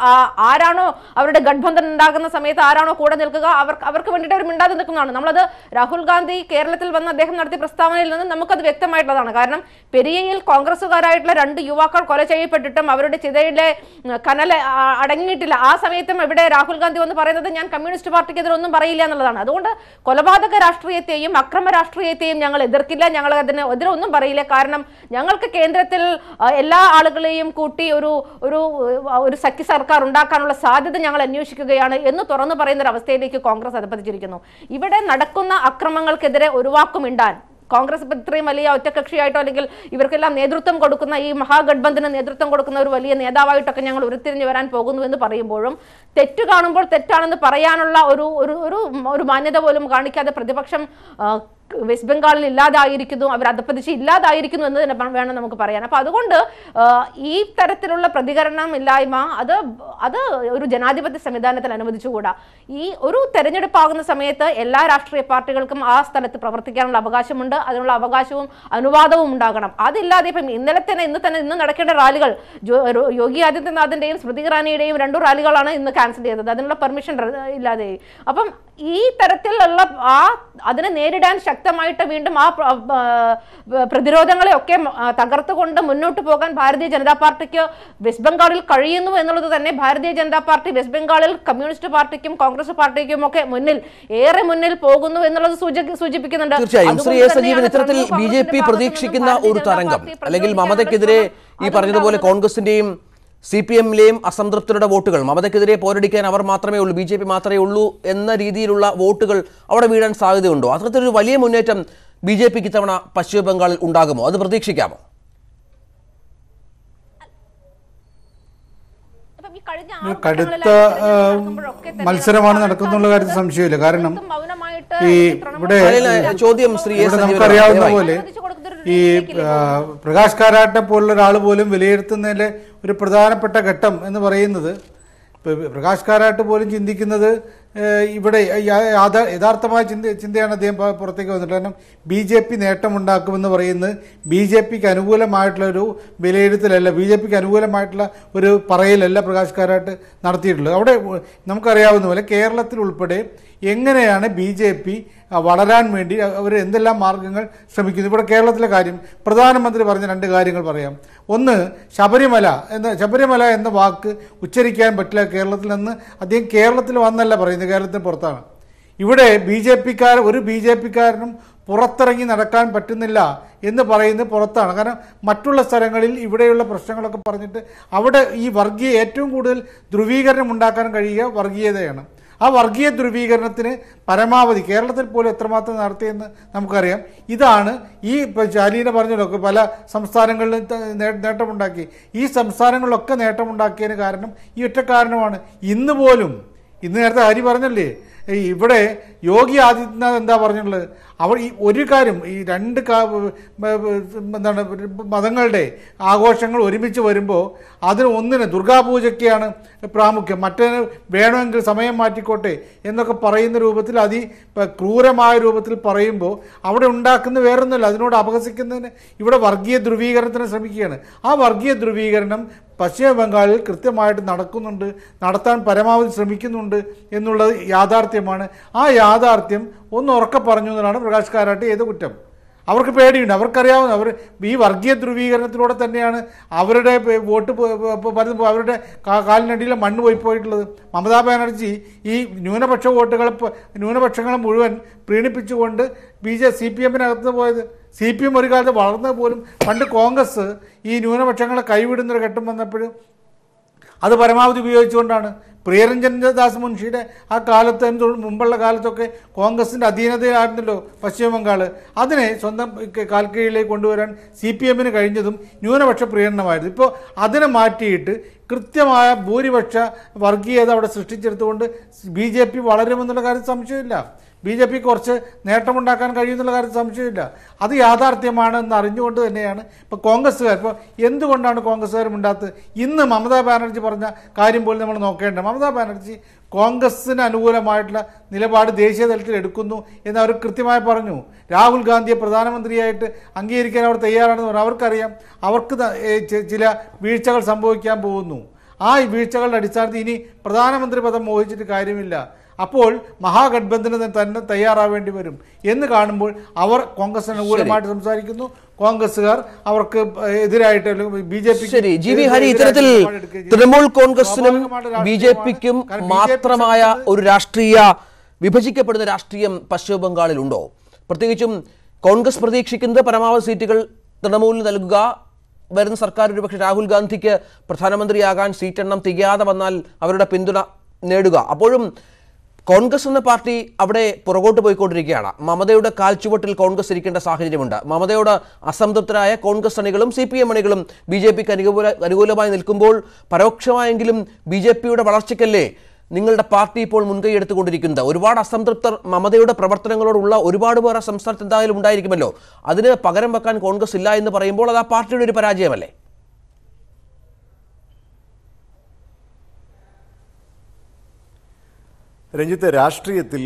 ആരാണോ അവരുടെ ഗഡ്ബന്ധൻ ഉണ്ടാകുന്ന സമയത്ത് ആരാണോ കൂടെ നിൽക്കുക അവർക്ക് അവർക്ക് വേണ്ടിയിട്ട് അവർ മിണ്ടാതെ നിൽക്കുന്നതാണ് നമ്മളത് രാഹുൽ ഗാന്ധി കേരളത്തിൽ വന്ന് അദ്ദേഹം നടത്തിയ പ്രസ്താവനയിൽ നിന്ന് നമുക്കത് വ്യക്തമായിട്ടുള്ളതാണ് കാരണം പെരിയയിൽ കോൺഗ്രസുകാരായിട്ടുള്ള രണ്ട് യുവാക്കൾ കൊല ചെയ്യപ്പെട്ടിട്ടും അവരുടെ ചിതയിലെ കനൽ അടങ്ങിയിട്ടില്ല ആ സമയത്തും ഇവിടെ രാഹുൽ ഗാന്ധി എന്ന് പറയുന്നത് ഞാൻ കമ്മ്യൂണിസ്റ്റ് പാർട്ടിക്കെതിരെ ഒന്നും പറയില്ല എന്നുള്ളതാണ് അതുകൊണ്ട് കൊലപാതക രാഷ്ട്രീയത്തെയും അക്രമ രാഷ്ട്രീയത്തെയും ഞങ്ങൾ എതിർക്കില്ല ഞങ്ങൾ അതിന് എതിരെ ഒന്നും പറയില്ല കാരണം ഞങ്ങൾക്ക് കേന്ദ്രത്തിൽ എല്ലാ ആളുകളെയും കൂട്ടി ഒരു ഒരു ഒരു സഖ്യ സർക്കാർ ഉണ്ടാക്കാനുള്ള സാധ്യത ഞങ്ങൾ അന്വേഷിക്കുകയാണ് എന്ന് തുറന്നു പറയുന്ന ഒരു അവസ്ഥയിലേക്ക് കോൺഗ്രസ് അനുപതിച്ചിരിക്കുന്നു ഇവിടെ നടക്കുന്ന അക്രമങ്ങൾക്കെതിരെ ഇവരെ ഒഴിവാക്കുമിണ്ടാൻ കോൺഗ്രസ് ഇപ്പം ഇത്രയും വലിയ ഒറ്റകക്ഷിയായിട്ടോ അല്ലെങ്കിൽ ഇവർക്കെല്ലാം നേതൃത്വം കൊടുക്കുന്ന ഈ മഹാഗഡ്ബന്ധന് നേതൃത്വം കൊടുക്കുന്ന ഒരു വലിയ നേതാവായിട്ടൊക്കെ ഞങ്ങൾ ഉരുത്തിരിഞ്ഞു വരാൻ പോകുന്നു എന്ന് പറയുമ്പോഴും തെറ്റ് കാണുമ്പോൾ തെറ്റാണെന്ന് പറയാനുള്ള ഒരു ഒരു ഒരു മാന്യത പോലും കാണിക്കാതെ പ്രതിപക്ഷം വെസ്റ്റ് ബംഗാളിൽ ഇല്ലാതായിരിക്കുന്നു അവർ അധപ്പതിച്ച് ഇല്ലാതായിരിക്കുന്നു എന്ന് തന്നെ വേണം നമുക്ക് പറയാൻ അപ്പൊ അതുകൊണ്ട് ഈ തരത്തിലുള്ള പ്രതികരണം ഇല്ലായ്മ അത് അത് ഒരു ജനാധിപത്യ സംവിധാനത്തിൽ അനുവദിച്ചുകൂടാ ഈ ഒരു തെരഞ്ഞെടുപ്പാകുന്ന സമയത്ത് എല്ലാ രാഷ്ട്രീയ പാർട്ടികൾക്കും ആ സ്ഥലത്ത് പ്രവർത്തിക്കാനുള്ള അവകാശമുണ്ട് അതിനുള്ള അവകാശവും അനുവാദവും ഉണ്ടാകണം അതില്ലാതെ ഇപ്പം ഇന്നലെ തന്നെ ഇന്ന് തന്നെ ഇന്ന് നടക്കേണ്ട റാലികൾ യോഗി ആദിത്യനാഥിന്റെയും സ്മൃതി ഇറാനിയുടെയും രണ്ടു റാലികളാണ് ഇന്ന് ക്യാൻസൽ ചെയ്തത് അതിനുള്ള പെർമിഷൻ ഇല്ലാതെ അപ്പം ഈ തരത്തിലുള്ള ആ അതിനെ നേരിടാൻ ശക്തമായിട്ട് വീണ്ടും ആ പ്രതിരോധങ്ങളെ ഒക്കെ തകർത്തുകൊണ്ട് മുന്നോട്ട് പോകാൻ ഭാരതീയ ജനതാ പാർട്ടിക്ക് വെസ്റ്റ് ബംഗാളിൽ കഴിയുന്നു എന്നുള്ളത് തന്നെ ഭാരതീയ ജനതാ പാർട്ടി വെസ്റ്റ് ബംഗാളിൽ കമ്മ്യൂണിസ്റ്റ് പാർട്ടിക്കും കോൺഗ്രസ് പാർട്ടിക്കും ഒക്കെ മുന്നിൽ ഏറെ മുന്നിൽ പോകുന്നു എന്നുള്ളത് സൂചിപ്പിക്കുന്നുണ്ട് തീർച്ചയായും ബി ജെ പി പ്രതീക്ഷിക്കുന്ന ഒരു തരംഗം അല്ലെങ്കിൽ മമതക്കെതിരെ ഈ പറഞ്ഞതുപോലെ കോൺഗ്രസിന്റെയും സി പി എമ്മിലെയും അസംതൃപ്തരുടെ വോട്ടുകൾ മമതയ്ക്കെതിരെ പോരടിക്കാൻ അവർ മാത്രമേ ഉള്ളൂ ബി ജെ പി മാത്രമേ ഉള്ളൂ എന്ന രീതിയിലുള്ള വോട്ടുകൾ അവിടെ വീഴാൻ സാധ്യതയുണ്ടോ അത്തരത്തിലൊരു വലിയ മുന്നേറ്റം ബി ജെ പിക്ക് ഇത്തവണ പശ്ചിമ ബംഗാളിൽ ഉണ്ടാകുമോ അത് പ്രതീക്ഷിക്കാമോ കടുത്ത മത്സരമാണ് നടക്കുന്നുള്ള കാര്യത്തിൽ സംശയമില്ല കാരണം ഈ ഇവിടെ ചോദ്യം നമുക്കറിയാവുന്ന പോലെ ഈ പ്രകാശ് കാരാട്ടെ പോലുള്ള ഒരാൾ പോലും വിലയിരുത്തുന്നതിലെ ഒരു പ്രധാനപ്പെട്ട ഘട്ടം എന്ന് പറയുന്നത് പ്രകാശ് കാരാട്ട് പോലും ചിന്തിക്കുന്നത് ഇവിടെ യഥാർത്ഥമായ ചിന്ത ചിന്തയാണ് അദ്ദേഹം പുറത്തേക്ക് വന്നിട്ട് കാരണം ബി ജെ പി നേട്ടമുണ്ടാക്കുമെന്ന് പറയുന്നത് ബി ജെ പിക്ക് അനുകൂലമായിട്ടുള്ള ഒരു വിലയിരുത്തലല്ല ബി ജെ പിക്ക് അനുകൂലമായിട്ടുള്ള ഒരു പറയലല്ല പ്രകാശ് നടത്തിയിട്ടുള്ളത് അവിടെ നമുക്കറിയാവുന്ന പോലെ കേരളത്തിൽ ഉൾപ്പെടെ എങ്ങനെയാണ് ബി ജെ പി വളരാൻ വേണ്ടി അവർ എന്തെല്ലാം മാർഗങ്ങൾ ശ്രമിക്കുന്നു ഇവിടെ കേരളത്തിലെ കാര്യം പ്രധാനമന്ത്രി പറഞ്ഞ രണ്ട് കാര്യങ്ങൾ പറയാം ഒന്ന് ശബരിമല എന്ന ശബരിമല എന്ന വാക്ക് ഉച്ചരിക്കാൻ പറ്റില്ല കേരളത്തിൽ നിന്ന് അദ്ദേഹം കേരളത്തിൽ വന്നല്ല പറയുന്നത് കേരളത്തിന് പുറത്താണ് ഇവിടെ ബി ജെ പിക്കാർ ഒരു ബി ജെ പിക്കാരനും പുറത്തിറങ്ങി നടക്കാൻ പറ്റുന്നില്ല എന്ന് പറയുന്നത് പുറത്താണ് കാരണം മറ്റുള്ള സ്ഥലങ്ങളിൽ ഇവിടെയുള്ള പ്രശ്നങ്ങളൊക്കെ പറഞ്ഞിട്ട് അവിടെ ഈ വർഗീയ ഏറ്റവും കൂടുതൽ ധ്രുവീകരണം ഉണ്ടാക്കാൻ കഴിയുക വർഗീയതയാണ് ആ വർഗീയ ധ്രുവീകരണത്തിന് പരമാവധി കേരളത്തിൽ പോലും എത്രമാത്രം നടത്തിയെന്ന് നമുക്കറിയാം ഇതാണ് ഈ ഇപ്പോൾ ജാലീന പറഞ്ഞതൊക്കെ പല സംസ്ഥാനങ്ങളിലും നേട്ടമുണ്ടാക്കി ഈ സംസ്ഥാനങ്ങളിലൊക്കെ നേട്ടമുണ്ടാക്കിയതിന് കാരണം ഈ ഒറ്റ കാരണമാണ് ഇന്ന് പോലും ഇന്ന് നേരത്തെ ഹരി പറഞ്ഞല്ലേ ഇവിടെ യോഗി ആദിത്യനാഥ് എന്താ പറഞ്ഞുള്ളത് അവർ ഈ ഒരു കാര്യം ഈ രണ്ട് എന്താണ് മതങ്ങളുടെ ആഘോഷങ്ങൾ ഒരുമിച്ച് വരുമ്പോൾ അതിന് ഒന്നിന് ദുർഗാപൂജയ്ക്കാണ് പ്രാമുഖ്യം മറ്റേന് വേണമെങ്കിൽ സമയം മാറ്റിക്കോട്ടെ എന്നൊക്കെ പറയുന്ന രൂപത്തിൽ അതി ക്രൂരമായ രൂപത്തിൽ പറയുമ്പോൾ അവിടെ ഉണ്ടാക്കുന്ന വേറൊന്നുമില്ല അതിനോട് അപഹസിക്കുന്നതിന് ഇവിടെ വർഗീയ ധ്രുവീകരണത്തിന് ശ്രമിക്കുകയാണ് ആ വർഗീയ ധ്രുവീകരണം പശ്ചിമ ബംഗാളിൽ കൃത്യമായിട്ട് നടക്കുന്നുണ്ട് നടത്താൻ പരമാവധി ശ്രമിക്കുന്നുണ്ട് എന്നുള്ളത് യാഥാർത്ഥ്യമാണ് ആ യാഥാർത്ഥ്യം ഒന്ന് ഉറക്കെ പറഞ്ഞു എന്നാണ് പ്രകാശ് കാരാട്ട് ചെയ്ത കുറ്റം അവർക്ക് പേടിയുണ്ട് അവർക്കറിയാവുന്ന അവർ ഈ വർഗീയ ധ്രുവീകരണത്തിലൂടെ തന്നെയാണ് അവരുടെ വോട്ട് അവരുടെ കാലിനടിയിലെ മണ്ണ് പോയി പോയിട്ടുള്ളത് മമതാ ബാനർജി ഈ ന്യൂനപക്ഷ വോട്ടുകൾ ന്യൂനപക്ഷങ്ങളെ മുഴുവൻ പ്രീണിപ്പിച്ചുകൊണ്ട് ബി ജെ സി പി എമ്മിനകത്ത് പോയത് സി പി എം ഒരു കാലത്ത് വളർന്നത് പോലും പണ്ട് കോൺഗ്രസ് ഈ ന്യൂനപക്ഷങ്ങളെ കൈവിടുന്നൊരു ഘട്ടം വന്നപ്പോഴും അത് പരമാവധി ഉപയോഗിച്ചുകൊണ്ടാണ് പ്രിയരഞ്ജനദാസ് മുൻഷിയുടെ ആ കാലത്ത് മുമ്പുള്ള കാലത്തൊക്കെ കോൺഗ്രസിൻ്റെ അധീനതയായിരുന്നല്ലോ പശ്ചിമ ബംഗാൾ അതിനെ സ്വന്തം കാൽക്കീഴിലേക്ക് കൊണ്ടുവരാൻ സി പി എമ്മിന് കഴിഞ്ഞതും ന്യൂനപക്ഷ പ്രേരണമായിരുന്നു ഇപ്പോൾ അതിനെ മാറ്റിയിട്ട് കൃത്യമായ ഭൂരിപക്ഷ വർഗീയത അവിടെ സൃഷ്ടിച്ചെടുത്തുകൊണ്ട് ബി ജെ പി വളരുമെന്നുള്ള കാര്യം സംശയമില്ല ബി ജെ പിക്ക് കുറച്ച് നേട്ടമുണ്ടാക്കാൻ കഴിയുമെന്നുള്ള കാര്യത്തിൽ സംശയമില്ല അത് യാഥാർത്ഥ്യമാണ് എന്ന് അറിഞ്ഞുകൊണ്ട് തന്നെയാണ് ഇപ്പോൾ കോൺഗ്രസ്സുകാർ ഇപ്പോൾ എന്തുകൊണ്ടാണ് കോൺഗ്രസ്സുകാർ മിണ്ടാത്തത് ഇന്ന് മമതാ ബാനർജി പറഞ്ഞ കാര്യം പോലും നമ്മൾ നോക്കേണ്ട മമതാ ബാനർജി കോൺഗ്രസ്സിന് അനുകൂലമായിട്ടുള്ള നിലപാട് ദേശീയ തലത്തിൽ എടുക്കുന്നു എന്ന് അവർ കൃത്യമായി പറഞ്ഞു രാഹുൽ ഗാന്ധിയെ പ്രധാനമന്ത്രിയായിട്ട് അംഗീകരിക്കാൻ അവർ തയ്യാറാണെന്ന് പറഞ്ഞു അവർക്കറിയാം അവർക്ക് ചില വീഴ്ചകൾ സംഭവിക്കാൻ പോകുന്നു ആ വീഴ്ചകളുടെ അടിസ്ഥാനത്തിൽ ഇനി പ്രധാനമന്ത്രി പദം മോഹിച്ചിട്ട് കാര്യമില്ല അപ്പോൾ മഹാഗഡ്ബന്ധന് തന്നെ തയ്യാറാവേണ്ടി വരും എന്ന് കാണുമ്പോൾ അവർ കോൺഗ്രസ് അനുകൂലമായിട്ട് സംസാരിക്കുന്നു കോൺഗ്രസ്സുകാർ അവർക്ക് എതിരായിട്ട് ബി ജെ പി ശരി ജി വി ഹരി ഇത്തരത്തിൽ തൃണമൂൽ കോൺഗ്രസിനും ബി ജെ പിക്കും മാത്രമായ ഒരു രാഷ്ട്രീയ വിഭജിക്കപ്പെടുന്ന രാഷ്ട്രീയം പശ്ചിമ ബംഗാളിൽ ഉണ്ടോ പ്രത്യേകിച്ചും കോൺഗ്രസ് പ്രതീക്ഷിക്കുന്നത് പരമാവധി സീറ്റുകൾ തൃണമൂലിന് നൽകുക വരുന്ന സർക്കാർ ഒരുപക്ഷെ രാഹുൽ ഗാന്ധിക്ക് പ്രധാനമന്ത്രിയാകാൻ സീറ്റെണ്ണം തികയാതെ വന്നാൽ അവരുടെ പിന്തുണ നേടുക അപ്പോഴും കോൺഗ്രസ് എന്ന പാർട്ടി അവിടെ പുറകോട്ട് പോയിക്കൊണ്ടിരിക്കുകയാണ് മമതയുടെ കാൽച്ചുവട്ടിൽ കോൺഗ്രസ് ഇരിക്കേണ്ട സാഹചര്യമുണ്ട് മമതയോട് അസംതൃപ്തരായ കോൺഗ്രസ് അണികളും സി പി എം അണികളും ബി ജെ പിക്ക് അനുകൂല അനുകൂലമായി നിൽക്കുമ്പോൾ പരോക്ഷമായെങ്കിലും ബി ജെ പിയുടെ വളർച്ചയ്ക്കല്ലേ നിങ്ങളുടെ പാർട്ടി ഇപ്പോൾ മുൻകൈ എടുത്തുകൊണ്ടിരിക്കുന്നത് ഒരുപാട് അസംതൃപ്തർ മമതയുടെ പ്രവർത്തനങ്ങളോടുള്ള ഒരുപാട് പേർ സംസ്ഥാനത്ത് എന്തായാലും ഉണ്ടായിരിക്കുമല്ലോ അതിന് പകരം വെക്കാൻ കോൺഗ്രസ് ഇല്ല എന്ന് പറയുമ്പോൾ അത് ആ പാർട്ടിയുടെ ഒരു പരാജയമല്ലേ രഞ്ജിത്ത് രാഷ്ട്രീയത്തിൽ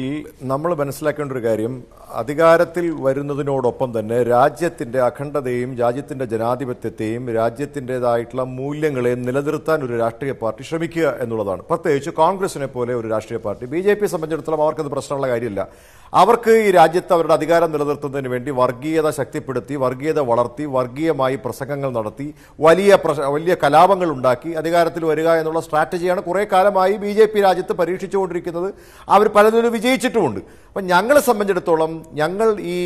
നമ്മൾ മനസ്സിലാക്കേണ്ട ഒരു കാര്യം അധികാരത്തിൽ വരുന്നതിനോടൊപ്പം തന്നെ രാജ്യത്തിൻ്റെ അഖണ്ഡതയും രാജ്യത്തിൻ്റെ ജനാധിപത്യത്തെയും രാജ്യത്തിൻ്റെതായിട്ടുള്ള മൂല്യങ്ങളെ നിലനിർത്താൻ ഒരു രാഷ്ട്രീയ പാർട്ടി ശ്രമിക്കുക എന്നുള്ളതാണ് പ്രത്യേകിച്ച് കോൺഗ്രസിനെ പോലെ ഒരു രാഷ്ട്രീയ പാർട്ടി ബി ജെ പിയെ സംബന്ധിച്ചിടത്തോളം അവർക്കത് പ്രശ്നമുള്ള കാര്യമില്ല അവർക്ക് ഈ രാജ്യത്ത് അവരുടെ അധികാരം നിലനിർത്തുന്നതിന് വേണ്ടി വർഗീയത ശക്തിപ്പെടുത്തി വർഗീയത വളർത്തി വർഗീയമായി പ്രസംഗങ്ങൾ നടത്തി വലിയ വലിയ കലാപങ്ങൾ ഉണ്ടാക്കി അധികാരത്തിൽ വരിക എന്നുള്ള സ്ട്രാറ്റജിയാണ് കുറേ കാലമായി ബി രാജ്യത്ത് പരീക്ഷിച്ചുകൊണ്ടിരിക്കുന്നത് അവർ പലതിലും വിജയിച്ചിട്ടുമുണ്ട് അപ്പം ഞങ്ങളെ സംബന്ധിച്ചിടത്തോളം ഞങ്ങൾ ഈ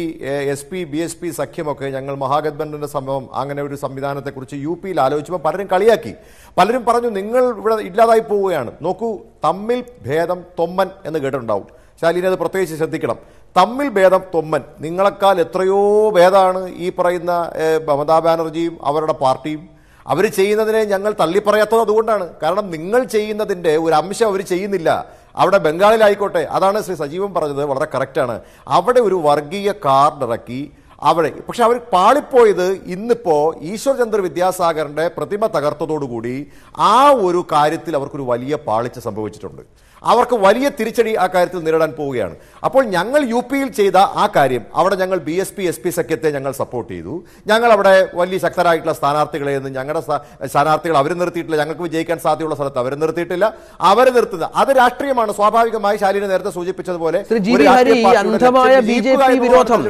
S P B S P സഖ്യമൊക്കെ ഞങ്ങൾ മഹാഗത്ബന്ധന്റെ സംഭവം അങ്ങനെ ഒരു സംവിധാനത്തെക്കുറിച്ച് യു പിയിൽ ആലോചിച്ചപ്പോൾ പലരും കളിയാക്കി പലരും പറഞ്ഞു നിങ്ങൾ ഇവിടെ ഇല്ലാതായി പോവുകയാണ് നോക്കൂ തമ്മിൽ ഭേദം തൊമ്മൻ എന്ന് കേട്ടിട്ടുണ്ടാവും ശാലിനി അത് പ്രത്യേകിച്ച് ശ്രദ്ധിക്കണം തമ്മിൽ ഭേദം തൊമ്മൻ നിങ്ങളെക്കാൾ എത്രയോ ഭേദമാണ് ഈ പറയുന്ന മമതാ ബാനർജിയും അവരുടെ പാർട്ടിയും അവർ ചെയ്യുന്നതിനെ ഞങ്ങൾ തള്ളിപ്പറയാത്തത് അതുകൊണ്ടാണ് കാരണം നിങ്ങൾ ചെയ്യുന്നതിൻ്റെ ഒരു അംശം അവർ ചെയ്യുന്നില്ല അവിടെ ബംഗാളിലായിക്കോട്ടെ അതാണ് ശ്രീ സജീവൻ പറഞ്ഞത് വളരെ കറക്റ്റാണ് അവിടെ ഒരു വർഗീയ ഇറക്കി അവിടെ പക്ഷെ അവർ പാളിപ്പോയത് ഇന്നിപ്പോൾ ഈശ്വർചന്ദ്ര വിദ്യാസാഗറിൻ്റെ പ്രതിമ തകർത്തതോടുകൂടി ആ ഒരു കാര്യത്തിൽ അവർക്കൊരു വലിയ പാളിച്ച സംഭവിച്ചിട്ടുണ്ട് അവർക്ക് വലിയ തിരിച്ചടി ആ കാര്യത്തിൽ നേരിടാൻ പോവുകയാണ് അപ്പോൾ ഞങ്ങൾ യു പിയിൽ ചെയ്ത ആ കാര്യം അവിടെ ഞങ്ങൾ B S P S P സഖ്യത്തെ ഞങ്ങൾ സപ്പോർട്ട് ചെയ്തു ഞങ്ങൾ അവിടെ വലിയ ശക്തരായിട്ടുള്ള സ്ഥാനാർത്ഥികളെ നിന്ന് ഞങ്ങളുടെ സ്ഥാനാർത്ഥികൾ അവർ നിർത്തിയിട്ടില്ല ഞങ്ങൾക്ക് വിജയിക്കാൻ സാധ്യതയുള്ള സ്ഥലത്ത് അവർ നിർത്തിയിട്ടില്ല അവർ നിർത്തുന്നത് അത് രാഷ്ട്രീയമാണ് സ്വാഭാവികമായി ശാലിന് നേരത്തെ സൂചിപ്പിച്ചതുപോലെ വിരോധം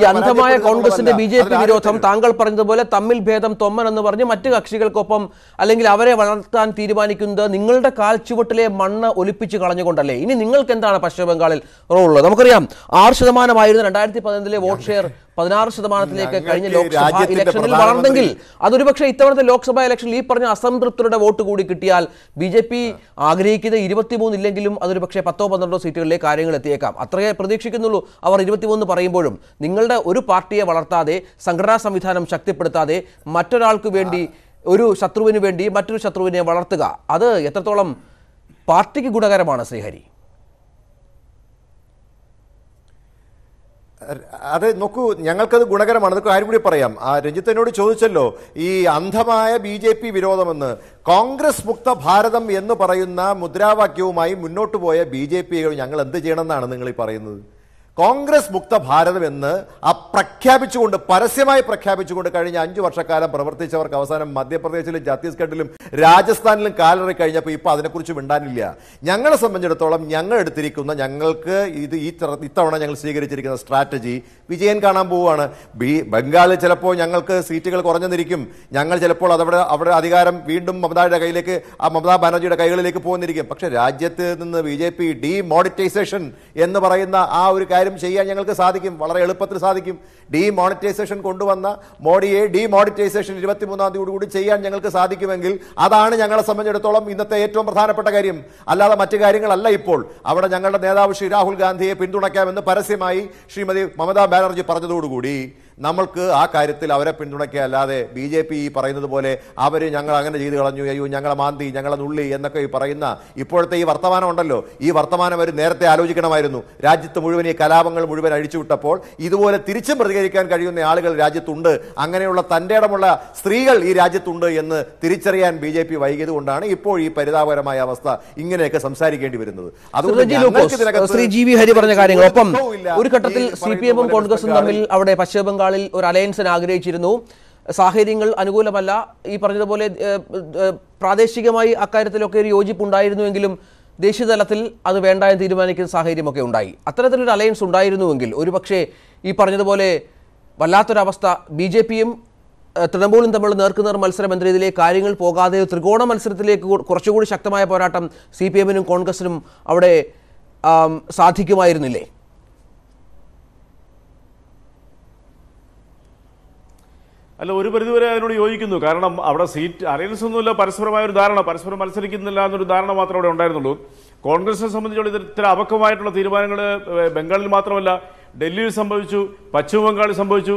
ഈ അന്ധമായ കോൺഗ്രസിന്റെ ബി ജെ പി വിരോധം താങ്കൾ പറഞ്ഞതുപോലെ തമ്മിൽ ഭേദം തൊമ്മൻ എന്ന് പറഞ്ഞ് മറ്റു കക്ഷികൾക്കൊപ്പം അല്ലെങ്കിൽ അവരെ വളർത്താൻ തീരുമാനിക്കുന്നത് നിങ്ങളുടെ കാൽച്ചുവട്ടിലെ മണ്ണ് ഒലിപ്പിച്ച് ഉപേക്ഷിച്ച് കളഞ്ഞുകൊണ്ടല്ലേ ഇനി നിങ്ങൾക്ക് എന്താണ് പശ്ചിമ ബംഗാളിൽ ഉള്ളത് നമുക്കറിയാം ആറ് ശതമാനമായിരുന്നു രണ്ടായിരത്തി പതിനൊന്നിലെ വോട്ട് ഷെയർ പതിനാറ് ശതമാനത്തിലേക്ക് കഴിഞ്ഞ ലോക്സഭാ ഇലക്ഷനിൽ വളർന്നെങ്കിൽ അതൊരുപക്ഷെ ഇത്തവണത്തെ ലോക്സഭാ ഇലക്ഷനിൽ ഈ പറഞ്ഞ അസംതൃപ്തരുടെ വോട്ട് കൂടി കിട്ടിയാൽ ബി ജെ പി ആഗ്രഹിക്കുന്ന ഇരുപത്തിമൂന്ന് ഇല്ലെങ്കിലും അതൊരു പക്ഷേ പത്തോ പന്ത്രണ്ടോ സീറ്റുകളിലെ കാര്യങ്ങൾ എത്തിയേക്കാം അത്രയേ പ്രതീക്ഷിക്കുന്നുള്ളൂ അവർ ഇരുപത്തിമൂന്ന് പറയുമ്പോഴും നിങ്ങളുടെ ഒരു പാർട്ടിയെ വളർത്താതെ സംഘടനാ സംവിധാനം ശക്തിപ്പെടുത്താതെ മറ്റൊരാൾക്ക് വേണ്ടി ഒരു ശത്രുവിന് വേണ്ടി മറ്റൊരു ശത്രുവിനെ വളർത്തുക അത് എത്രത്തോളം പാർട്ടിക്ക് ഗുണകരമാണ് ശ്രീഹരി അത് നോക്കൂ ഞങ്ങൾക്കത് ഗുണകരമാണ് അതൊക്കെ ആരും കൂടി പറയാം ആ രഞ്ജിത്തനോട് ചോദിച്ചല്ലോ ഈ അന്ധമായ ബി ജെ പി വിരോധമെന്ന് കോൺഗ്രസ് മുക്ത ഭാരതം എന്ന് പറയുന്ന മുദ്രാവാക്യവുമായി മുന്നോട്ട് പോയ ബി ജെ പികൾ ഞങ്ങൾ എന്ത് ചെയ്യണമെന്നാണ് നിങ്ങൾ ഈ പറയുന്നത് കോൺഗ്രസ് മുക്ത ഭാരതം എന്ന് ആ പ്രഖ്യാപിച്ചുകൊണ്ട് പരസ്യമായി പ്രഖ്യാപിച്ചുകൊണ്ട് കഴിഞ്ഞ അഞ്ചു വർഷക്കാലം പ്രവർത്തിച്ചവർക്ക് അവസാനം മധ്യപ്രദേശിലും ഛത്തീസ്ഗഡിലും രാജസ്ഥാനിലും കാലറി കഴിഞ്ഞപ്പോൾ ഇപ്പോൾ അതിനെക്കുറിച്ച് മിണ്ടാനില്ല ഞങ്ങളെ സംബന്ധിച്ചിടത്തോളം ഞങ്ങൾ എടുത്തിരിക്കുന്ന ഞങ്ങൾക്ക് ഇത് ഈ ഇത്തവണ ഞങ്ങൾ സ്വീകരിച്ചിരിക്കുന്ന സ്ട്രാറ്റജി വിജയൻ കാണാൻ പോവുകയാണ് ബി ബംഗാളിൽ ചിലപ്പോൾ ഞങ്ങൾക്ക് സീറ്റുകൾ കുറഞ്ഞെന്നിരിക്കും ഞങ്ങൾ ചിലപ്പോൾ അതവിടെ അവിടെ അധികാരം വീണ്ടും മമതയുടെ കയ്യിലേക്ക് ആ മമതാ ബാനർജിയുടെ കൈകളിലേക്ക് പോകുന്നിരിക്കും പക്ഷേ രാജ്യത്ത് നിന്ന് ബി ഡി മോണിറ്റൈസേഷൻ എന്ന് പറയുന്ന ആ ഒരു കാര്യം കാര്യം ചെയ്യാൻ ഞങ്ങൾക്ക് സാധിക്കും വളരെ എളുപ്പത്തിൽ സാധിക്കും മോണിറ്റൈസേഷൻ കൊണ്ടുവന്ന മോഡിയെ ഡീമോണിറ്റൈസേഷൻ ഇരുപത്തിമൂന്നാം കൂടി ചെയ്യാൻ ഞങ്ങൾക്ക് സാധിക്കുമെങ്കിൽ അതാണ് ഞങ്ങളെ സംബന്ധിച്ചിടത്തോളം ഇന്നത്തെ ഏറ്റവും പ്രധാനപ്പെട്ട കാര്യം അല്ലാതെ മറ്റു കാര്യങ്ങളല്ല ഇപ്പോൾ അവിടെ ഞങ്ങളുടെ നേതാവ് ശ്രീ രാഹുൽ ഗാന്ധിയെ പിന്തുണയ്ക്കാമെന്ന് പരസ്യമായി ശ്രീമതി മമതാ ബാനർജി പറഞ്ഞതോടുകൂടി നമ്മൾക്ക് ആ കാര്യത്തിൽ അവരെ പിന്തുണയ്ക്കുക അല്ലാതെ ബി ജെ പി ഈ പറയുന്നത് പോലെ അവർ ഞങ്ങൾ അങ്ങനെ ചെയ്തു കളഞ്ഞു അയ്യോ ഞങ്ങളെ മാന്തി ഞങ്ങളെ നുള്ളി എന്നൊക്കെ ഈ പറയുന്ന ഇപ്പോഴത്തെ ഈ വർത്തമാനം ഉണ്ടല്ലോ ഈ വർത്തമാനം അവർ നേരത്തെ ആലോചിക്കണമായിരുന്നു രാജ്യത്ത് മുഴുവൻ ഈ കലാപങ്ങൾ മുഴുവൻ അഴിച്ചുവിട്ടപ്പോൾ ഇതുപോലെ തിരിച്ചും പ്രതികരിക്കാൻ കഴിയുന്ന ആളുകൾ രാജ്യത്തുണ്ട് അങ്ങനെയുള്ള തൻ്റെ ഇടമുള്ള സ്ത്രീകൾ ഈ രാജ്യത്തുണ്ട് എന്ന് തിരിച്ചറിയാൻ ബി ജെ പി വൈകിയത് കൊണ്ടാണ് ഇപ്പോൾ ഈ പരിതാപകരമായ അവസ്ഥ ഇങ്ങനെയൊക്കെ സംസാരിക്കേണ്ടി വരുന്നത് അതുകൊണ്ട് ശ്രീ പറഞ്ഞ കാര്യങ്ങൾ ഒപ്പം ഒരു ഘട്ടത്തിൽ സി പി എമ്മും കോൺഗ്രസും തമ്മിൽ അവിടെ പശ്ചിമ ബംഗാളിൽ ഒരു അലയൻസിന് ആഗ്രഹിച്ചിരുന്നു സാഹചര്യങ്ങൾ അനുകൂലമല്ല ഈ പറഞ്ഞതുപോലെ പ്രാദേശികമായി അക്കാര്യത്തിലൊക്കെ ഒരു യോജിപ്പുണ്ടായിരുന്നുവെങ്കിലും ദേശീയ തലത്തിൽ അത് വേണ്ട എന്ന് തീരുമാനിക്കുന്ന സാഹചര്യമൊക്കെ ഉണ്ടായി അത്തരത്തിലൊരു അലയൻസ് ഉണ്ടായിരുന്നുവെങ്കിൽ ഒരുപക്ഷെ ഈ പറഞ്ഞതുപോലെ വല്ലാത്തൊരവസ്ഥ ബി ജെ പിയും തൃണമൂലും തമ്മിൽ നേർക്കുനേർ മത്സരം എന്ന രീതിയിലെ കാര്യങ്ങൾ പോകാതെ ത്രികോണ മത്സരത്തിലേക്ക് കുറച്ചുകൂടി ശക്തമായ പോരാട്ടം സി പി എമ്മിനും കോൺഗ്രസിനും അവിടെ സാധിക്കുമായിരുന്നില്ലേ അല്ല ഒരു പരിധിവരെ അതിനോട് യോജിക്കുന്നു കാരണം അവിടെ സീറ്റ് അലയൻസ് ഒന്നുമില്ല പരസ്പരമായ ഒരു ധാരണ പരസ്പരം മത്സരിക്കുന്നില്ല എന്നൊരു ധാരണ മാത്രമേ അവിടെ ഉണ്ടായിരുന്നുള്ളൂ കോൺഗ്രസിനെ സംബന്ധിച്ചിടത്തോളം ഇത്ര അപക്വമായിട്ടുള്ള തീരുമാനങ്ങൾ ബംഗാളിൽ മാത്രമല്ല ഡൽഹിയിൽ സംഭവിച്ചു പശ്ചിമ ബംഗാളിൽ സംഭവിച്ചു